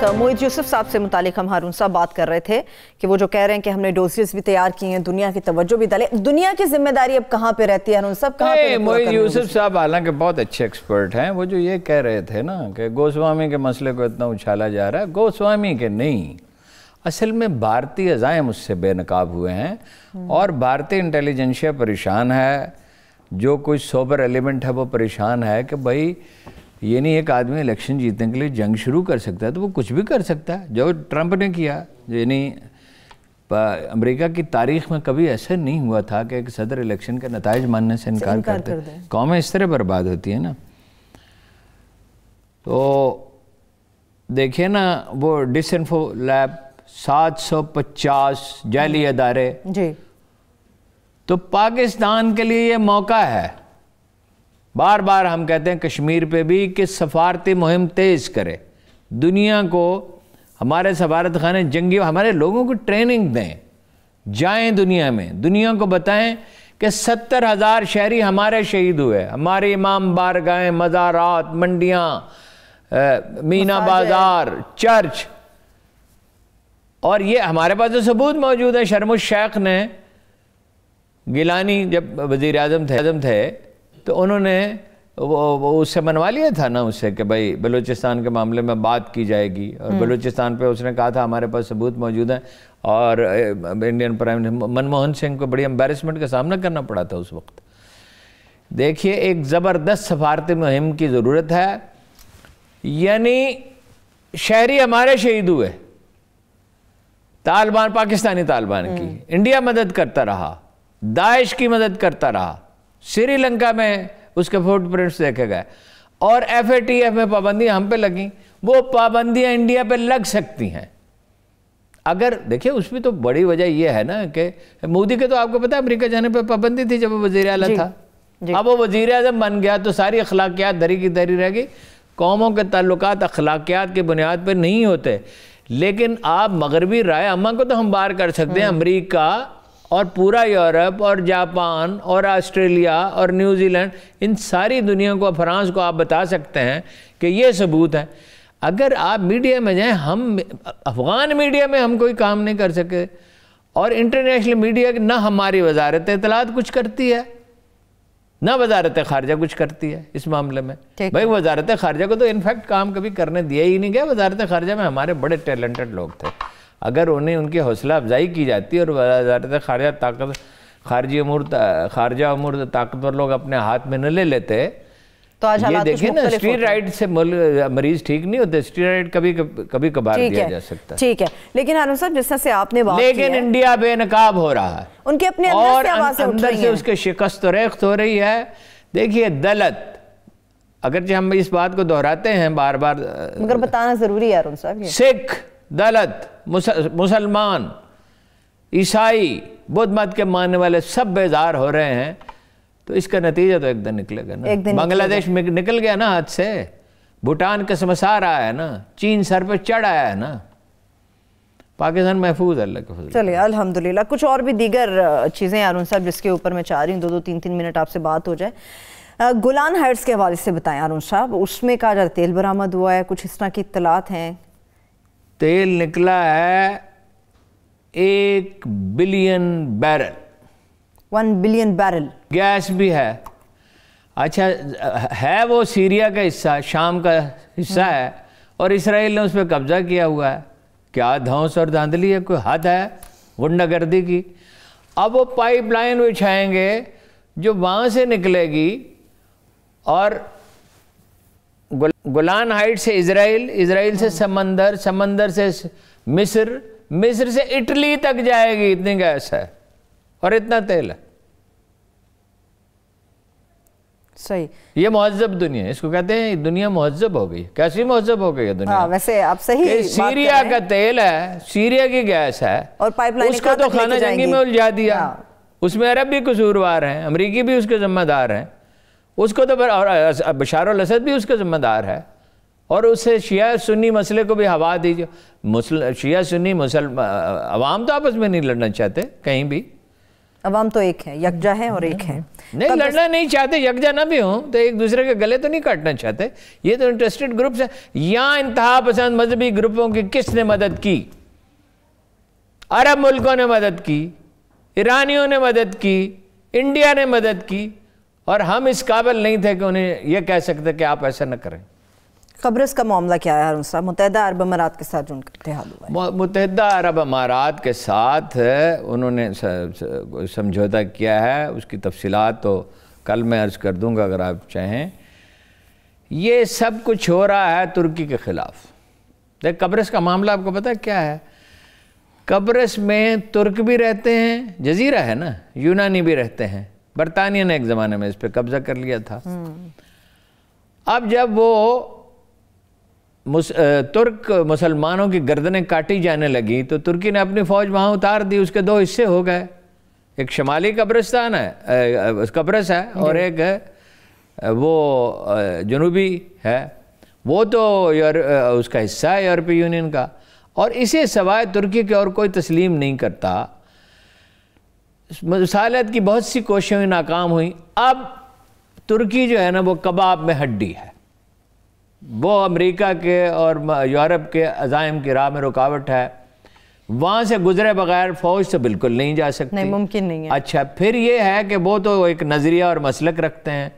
तक मोहित यूसुफ साहब से मुतालिक हम हारून साहब बात कर रहे थे कि वो जो कह रहे हैं कि हमने डोजेस भी तैयार किए हैं दुनिया की तवज्जो भी डाले दुनिया की जिम्मेदारी अब कहाँ पे रहती है हारून साहब कहाँ मोहित यूसुफ साहब हालांकि बहुत अच्छे एक्सपर्ट हैं वो जो ये कह रहे थे ना कि गोस्वामी के मसले को इतना उछाला जा रहा है गोस्वामी के नहीं असल में भारतीय अजायम उससे बेनकाब हुए हैं और भारतीय इंटेलिजेंशिया परेशान है जो कुछ सोबर एलिमेंट है वो परेशान है कि भाई ये नहीं एक आदमी इलेक्शन जीतने के लिए जंग शुरू कर सकता है तो वो कुछ भी कर सकता है जो ट्रंप ने किया यानी अमेरिका की तारीख में कभी ऐसा नहीं हुआ था कि एक सदर इलेक्शन का नतज मानने से इनकार करते कर कौमें इस तरह बर्बाद होती है ना तो देखिए ना वो डिसइनफो लैब 750 जाली अदारे जी तो पाकिस्तान के लिए ये मौका है बार बार हम कहते हैं कश्मीर पे भी कि सफारती मुहिम तेज़ करें दुनिया को हमारे सफारत खाने जंगी हमारे लोगों को ट्रेनिंग दें जाएं दुनिया में दुनिया को बताएं कि सत्तर हज़ार शहरी हमारे शहीद हुए हमारे इमाम बारगाहें मज़ारात मंडियाँ मीना बाज़ार चर्च और ये हमारे पास तो सबूत मौजूद है शर्म शेख ने गिलानी जब वज़ी अजम थे अजम थे तो उन्होंने वो वो उससे मनवा लिया था ना उससे कि भाई बलूचिस्तान के मामले में बात की जाएगी और हम्म। बलूचिस्तान पे उसने कहा था हमारे पास सबूत मौजूद हैं और Indian prime minister Manmohan Singh को बड़ी एम्बेरसमेंट का सामना करना पड़ा था उस वक्त देखिए एक ज़बरदस्त सफारती मुहिम की ज़रूरत है यानी शहरी हमारे शहीद हुए तालिबान पाकिस्तानी तालिबान की हम्म। इंडिया मदद करता रहा दाइश की मदद करता रहा श्रीलंका में उसके फुट प्रिंट्स देखे गए और एफ में पाबंदियां हम पे लगी वो पाबंदियां इंडिया पे लग सकती हैं अगर देखिए उसमें तो बड़ी वजह यह है ना कि मोदी के तो आपको पता है अमरीका जाने पर पाबंदी थी जब वो वजीर अला था जी। अब वो वजीर अजम बन गया तो सारी अखलाकियात दरी की धरी रह गई कौमों के ताल्लुक अखलाकियात की बुनियाद पर नहीं होते लेकिन आप मगरबी राय अमा को तो हम बार कर सकते हैं हम्म। अमरीका और पूरा यूरोप और जापान और ऑस्ट्रेलिया और न्यूजीलैंड इन सारी दुनिया को फ्रांस को आप बता सकते हैं कि ये सबूत है अगर आप मीडिया में जाएं हम अफ़गान मीडिया में हम कोई काम नहीं कर सके और इंटरनेशनल मीडिया ना हमारी वजारत इतलात कुछ करती है ना वजारत खारजा कुछ करती है इस मामले में भाई वजारत खारजा को तो इनफैक्ट काम कभी करने दिया ही नहीं गया वजारत खारजा में हमारे बड़े टैलेंटेड लोग थे अगर उन्हें उनकी हौसला अफजाई की जाती और वजारत खारजा ताकत खारजी अमूर खारजा अमूर ताकतवर लोग अपने हाथ में न ले लेते तो आज ये देखिए ना राइट से मरीज ठीक नहीं होते स्टीराइड कभी कभी कभार दिया जा सकता है ठीक है लेकिन हारून साहब जिस तरह से आपने बात लेकिन इंडिया बेनकाब हो रहा है उनके अपने और अं- अंदर से उसके शिकस्त रेख्त हो रही है देखिए दलत जो हम इस बात को दोहराते हैं बार बार मगर बताना जरूरी है अरुण साहब सिख दलत मुसलमान ईसाई बुद्ध मत के मानने वाले सब बेजार हो रहे हैं तो इसका नतीजा तो एक दिन निकलेगा ना बांग्लादेश में निकल गया ना हाथ से भूटान का समसार आया ना चीन सर पे चढ़ आया है ना पाकिस्तान महफूज अल्लाह के फजल चलिए अल्हम्दुलिल्लाह कुछ और भी दीगर चीज़ें यार साहब जिसके ऊपर मैं चाह रही हूँ दो दो तीन तीन मिनट आपसे बात हो जाए गुलान हाइट्स के हवाले से बताएं अरुण साहब उसमें कहा जा तेल बरामद हुआ है कुछ इस तरह की इतलात हैं तेल निकला है एक billion barrel one billion barrel gas भी है अच्छा है वो सीरिया का हिस्सा शाम का हिस्सा हम्म। है और इसराइल ने उस पर कब्जा किया हुआ है क्या धौस और धांधली है कोई हद है गुंडागर्दी की अब वो पाइपलाइन बिछाएंगे जो वहाँ से निकलेगी और गुलान हाइट से इसराइल इसराइल से हाँ। समंदर समंदर से मिस्र मिस्र से इटली तक जाएगी इतनी गैस है और इतना तेल है सही ये महजब दुनिया है इसको कहते हैं दुनिया महजब हो गई कैसी महजब हो गई दुनिया हाँ, वैसे आप सही सीरिया का तेल है सीरिया की गैस है और पाइपलाइन उसको तो खाना जंगी में उलझा दिया हाँ। उसमें अरब भी कसूरवार हैं अमरीकी भी उसके जिम्मेदार हैं उसको तो और बशार असद भी उसका ज़िम्मेदार है और उससे शिया सुन्नी मसले को भी हवा दीजिए मुसल शिया सुन्नी मुसल अवाम तो आपस में नहीं लड़ना चाहते कहीं भी अवाम तो एक है यकजा है और एक है नहीं लड़ना नहीं चाहते यकजा ना भी हों तो एक दूसरे के गले तो नहीं काटना चाहते ये तो इंटरेस्टेड ग्रुप्स हैं यहाँ इंतहा पसंद मजहबी ग्रुपों की किसने मदद की अरब मुल्कों ने मदद की ईरानियों ने मदद की इंडिया ने मदद की और हम इस काबिल नहीं थे कि उन्हें यह कह सकते कि आप ऐसा ना करें खबरस का मामला क्या है साहब मुतहदा अरब अमारात के साथ जो मुतहदा अरब अमारात के साथ उन्होंने समझौता किया है उसकी तफसीत तो कल मैं अर्ज़ कर दूंगा अगर आप चाहें ये सब कुछ हो रहा है तुर्की के ख़िलाफ़ देख कब्रस का मामला आपको पता है क्या है कब्रस में तुर्क भी रहते हैं जजीरा है ना यूनानी भी रहते हैं बरतानिया ने एक ज़माने में इस पर कब्ज़ा कर लिया था हम्म। अब जब वो मुस, तुर्क मुसलमानों की गर्दनें काटी जाने लगी तो तुर्की ने अपनी फ़ौज वहाँ उतार दी उसके दो हिस्से हो गए एक शमाली कब्रस्तान है कब्रस है और एक वो जनूबी है वो तो यूर उसका हिस्सा है यूरोपीय यूनियन का और इसे सवाए तुर्की के और कोई तस्लीम नहीं करता मसालत की बहुत सी कोशिशें नाकाम हुई अब तुर्की जो है ना वो कबाब में हड्डी है वो अमेरिका के और यूरोप के अजायम की राह में रुकावट है वहाँ से गुजरे बगैर फौज तो बिल्कुल नहीं जा सकती नहीं मुमकिन नहीं है अच्छा फिर ये है कि वो तो एक नज़रिया और मसलक रखते हैं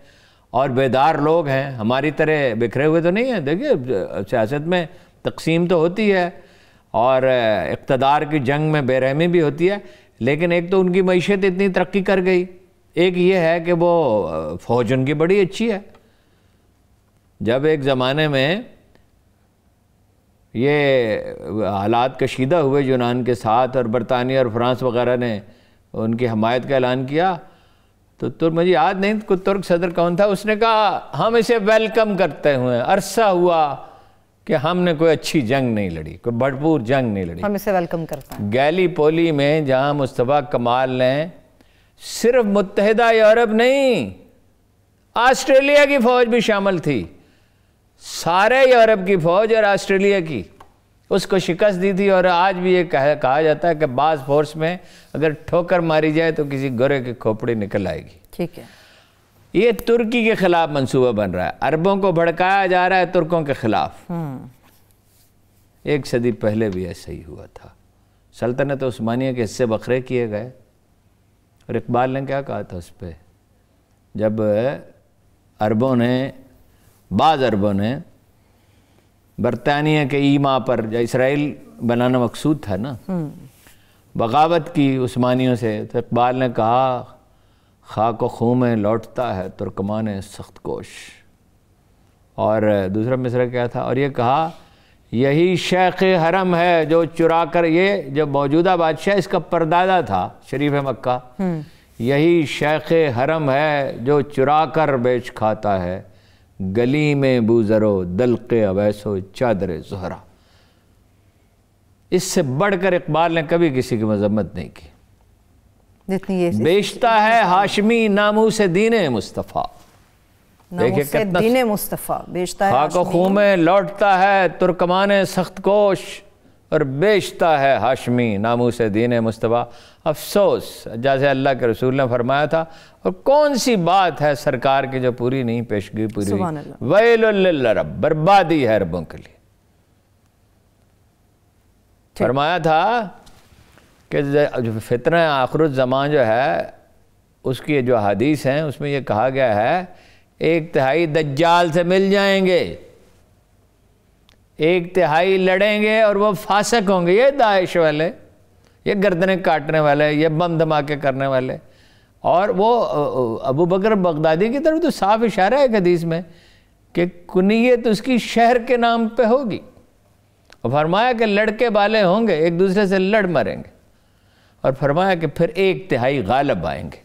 और बेदार लोग हैं हमारी तरह बिखरे हुए तो नहीं हैं देखिए सियासत में तकसीम तो होती है और इकतदार की जंग में बेरहमी भी होती है लेकिन एक तो उनकी मीशत इतनी तरक्की कर गई एक ये है कि वो फौज उनकी बड़ी अच्छी है जब एक ज़माने में ये हालात कशीदा हुए यूनान के साथ और बरतानिया और फ्रांस वगैरह ने उनकी हमायत का ऐलान किया तो तुर मुझे याद नहीं तुर्क सदर कौन था उसने कहा हम इसे वेलकम करते हुए अरसा हुआ कि हमने कोई अच्छी जंग नहीं लड़ी कोई भरपूर जंग नहीं लड़ी हम इसे वेलकम करते हैं गैली पोली में जहां मुस्तफ़ा कमाल ने सिर्फ मुतहदा यूरोप नहीं ऑस्ट्रेलिया की फ़ौज भी शामिल थी सारे यूरोप की फ़ौज और ऑस्ट्रेलिया की उसको शिकस्त दी थी और आज भी ये कह, कहा जाता है कि बाज़ फोर्स में अगर ठोकर मारी जाए तो किसी गोरे की खोपड़ी निकल आएगी ठीक है ये तुर्की के खिलाफ मंसूबा बन रहा है अरबों को भड़काया जा रहा है तुर्कों के खिलाफ एक सदी पहले भी ऐसा ही हुआ था सल्तनत उस्मानिया के हिस्से बखरे किए गए और इकबाल ने क्या कहा था उस पर जब अरबों ने बाज़ अरबों ने बरतानिया के ईमा पर जो इसराइल बनाना मकसूद था ना बगावत की उस्मानियों से तो इकबाल ने कहा खाक खूँ में लौटता है तुर्कमान सख्त कोश और दूसरा मिसरा क्या था और ये कहा यही शेख हरम है जो चुरा कर ये जो मौजूदा बादशाह इसका परदादा था शरीफ मक्का हम्म। यही शेख हरम है जो चुरा कर बेच खाता है गली में बूजरो के अवैसो चादर जहरा इससे बढ़कर इकबाल ने कभी किसी की मजम्मत नहीं की बेचता है हाशमी नामू से दीन मुस्तफ़ा देखिए दीने मुस्तफ़ा बेचता है में लौटता है तुर्कमान सख्त कोश और बेचता है हाशमी नामू से दीन मुस्तफ़ा अफसोस जैसे अल्लाह के रसूल ने फरमाया था और कौन सी बात है सरकार की जो पूरी नहीं पेशगी पूरी वैल रब बर्बादी है अरबों के लिए फरमाया था कि जो फितन ज़मान जो है उसकी जो हदीस हैं उसमें यह कहा गया है एक तिहाई दज्जाल से मिल जाएंगे एक तिहाई लड़ेंगे और वह फासक होंगे ये दाइश वाले ये गर्दने काटने वाले ये बम धमाके करने वाले और वो अबू बकर बगदादी की तरफ तो साफ इशारा है हदीस में कि कुनीत तो उसकी शहर के नाम पे होगी और फरमाया कि लड़के वाले होंगे एक दूसरे से लड़ मरेंगे और फरमाया कि फिर एक तिहाई गालब आएंगे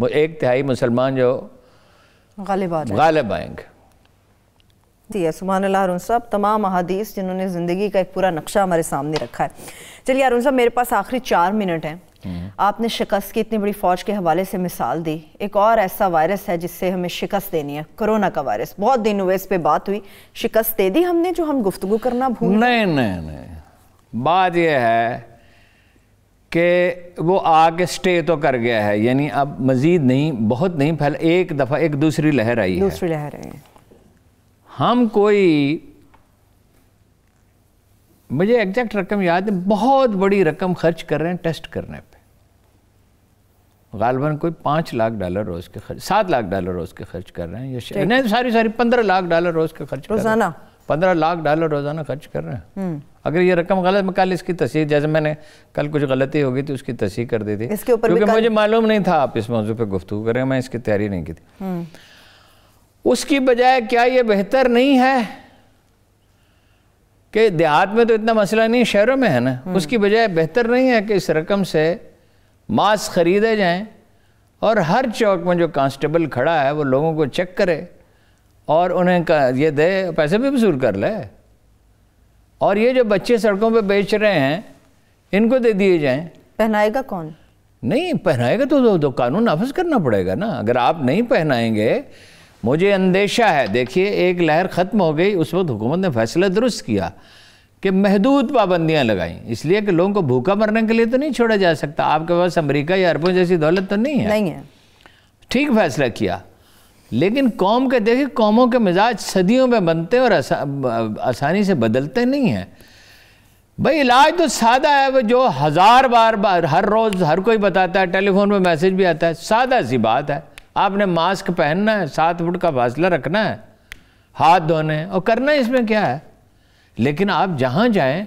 वो एक तिहाई मुसलमान जो गालिब आ आएंगे जी सुबहान अरुण साहब तमाम अहादीस जिन्होंने ज़िंदगी का एक पूरा नक्शा हमारे सामने रखा है चलिए अरुण साहब मेरे पास आखिरी चार मिनट हैं हम्म। आपने शिकस्त की इतनी बड़ी फ़ौज के हवाले से मिसाल दी एक और ऐसा वायरस है जिससे हमें शिकस्त देनी है कोरोना का वायरस बहुत दिन हुए इस पर बात हुई शिकस्त दे दी हमने जो हम गुफ्तु करना भूल नहीं नहीं नहीं बात यह है कि वो आके स्टे तो कर गया है यानी अब मज़ीद नहीं बहुत नहीं फैल एक दफ़ा एक दूसरी लहर आई दूसरी लहर आई हम कोई मुझे एग्जैक्ट रकम याद है बहुत बड़ी रकम खर्च कर रहे हैं टेस्ट करने पे गालबन कोई पांच लाख डॉलर रोज़ के खर्च सात लाख डॉलर रोज़ के खर्च कर रहे हैं या नहीं सारी सारी पंद्रह लाख डॉलर रोज़ के खर्च रोज़ाना पंद्रह लाख डॉलर रोज़ाना खर्च कर रहे हैं हम्म। अगर ये रकम गलत मैं कल इसकी तस्वीर जैसे मैंने कल कुछ गलती होगी तो उसकी तस्वीर कर दी थी इसके ऊपर क्योंकि मुझे मालूम नहीं था आप इस मौजू पर गुफ्तु करें मैं इसकी तैयारी नहीं की थी हम्म। उसकी बजाय क्या ये बेहतर नहीं है कि देहात में तो इतना मसला नहीं शहरों में है ना हम्म। उसकी बजाय बेहतर नहीं है कि इस रकम से मास्क ख़रीदे जाएं और हर चौक में जो कांस्टेबल खड़ा है वो लोगों को चेक करे और उन्हें ये दे पैसे भी वसूल कर ले और ये जो बच्चे सड़कों पे बेच रहे हैं इनको दे दिए जाएं पहनाएगा कौन नहीं पहनाएगा तो, दो, दो कानून नाफज करना पड़ेगा ना अगर आप नहीं पहनाएंगे मुझे अंदेशा है देखिए एक लहर ख़त्म हो गई उस वक्त हुकूमत ने फैसला दुरुस्त किया कि महदूद पाबंदियाँ लगाई इसलिए कि लोगों को भूखा मरने के लिए तो नहीं छोड़ा जा सकता आपके पास अमरीका या अरबों जैसी दौलत तो नहीं है नहीं है ठीक फैसला किया लेकिन कौम के देखिए कौमों के मिजाज सदियों में बनते हैं और आसानी से बदलते नहीं हैं भाई इलाज तो सादा है वो जो हज़ार बार बार हर रोज़ हर कोई बताता है टेलीफोन में मैसेज भी आता है सादा सी बात है आपने मास्क पहनना है सात फुट का फासला रखना है हाथ धोने और करना है इसमें क्या है लेकिन आप जहाँ जाएँ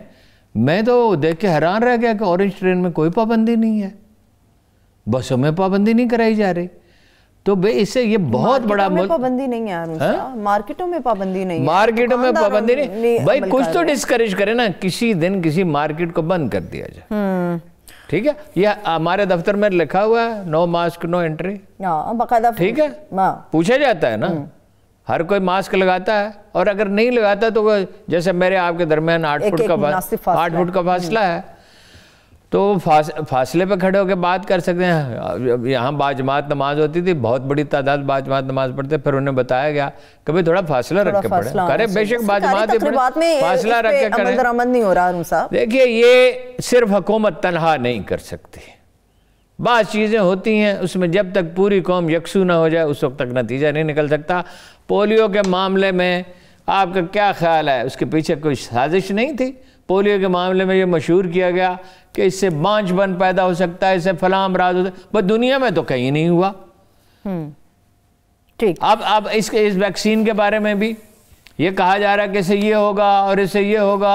मैं तो देख के हैरान रह गया कि ऑरेंज ट्रेन में कोई पाबंदी नहीं है बसों में पाबंदी नहीं कराई जा रही तो भाई इससे ये बहुत बड़ा हाँ? में पाबंदी नहीं है मार्केटों में पाबंदी नहीं मार्केटों में पाबंदी नहीं भाई कुछ तो डिस्करेज करे ना किसी दिन किसी मार्केट को बंद कर दिया जाए हम्म। ठीक है ये हमारे दफ्तर में लिखा हुआ है नो मास्क नो एंट्री हाँ, ठीक है हाँ। पूछा जाता है ना हम्म। हर कोई मास्क लगाता है और अगर नहीं लगाता तो जैसे मेरे आपके दरमियान आठ फुट का आठ फुट का फासला हम्म। है तो फास, फासले पर खड़े होकर बात कर सकते हैं यहाँ बाजमात नमाज होती थी बहुत बड़ी तादाद बाजमात नमाज पढ़ते फिर उन्हें बताया गया कभी थोड़ा फासला रख के पढ़े करे बेशक बाजमात फासला रख के करें नहीं हो रहा देखिए ये सिर्फ हुकूमत तनहा नहीं कर सकती बात चीज़ें होती हैं उसमें जब तक पूरी कौम यकसू ना हो जाए उस वक्त तक नतीजा नहीं निकल सकता पोलियो के मामले में आपका क्या ख्याल है उसके पीछे कोई साजिश नहीं थी पोलियो के मामले में ये मशहूर किया गया कि इससे बांझ बन पैदा हो सकता है इससे फलाम राज बस दुनिया में तो कहीं नहीं हुआ हम्म, ठीक अब अब इस इस वैक्सीन के बारे में भी ये कहा जा रहा है कि इससे ये होगा और इसे ये होगा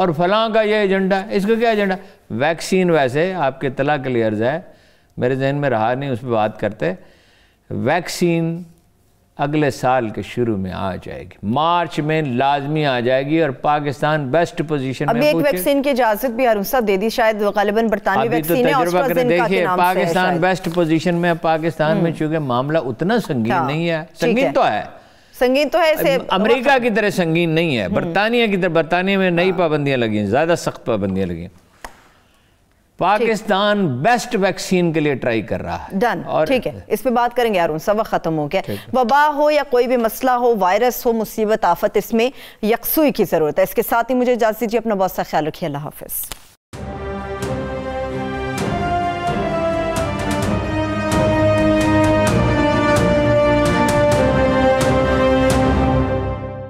और फलां का ये एजेंडा इसका क्या एजेंडा वैक्सीन वैसे आपके तला के लिए अर्ज है मेरे जहन में रहा नहीं उस पर बात करते वैक्सीन अगले साल के शुरू में आ जाएगी मार्च में लाजमी आ जाएगी और पाकिस्तान बेस्ट पोजीशन में एक वैक्सीन की इजाजत भी अरुसा दे दी शायद गालिबन तो तजुर्बा कर देखिए पाकिस्तान बेस्ट पोजीशन में पाकिस्तान में हम्म। चूंकि मामला उतना संगीन हाँ, नहीं है संगीन तो है संगीन तो है इसे अमरीका की तरह संगीन नहीं है हम्म। बरतानिया की तरह बरतानिया में नई हाँ। पाबंदियां लगी ज्यादा सख्त पाबंदियां लगी पाकिस्तान बेस्ट वैक्सीन के लिए ट्राई कर रहा है डन और ठीक है इस पर बात करेंगे अरुण सब खत्म हो गया वबा हो या कोई भी मसला हो वायरस हो मुसीबत आफत इसमें यकसुई की जरूरत है इसके साथ ही मुझे इजाजत दीजिए अपना बहुत सा ख्याल रखिए अल्लाह हाफिज़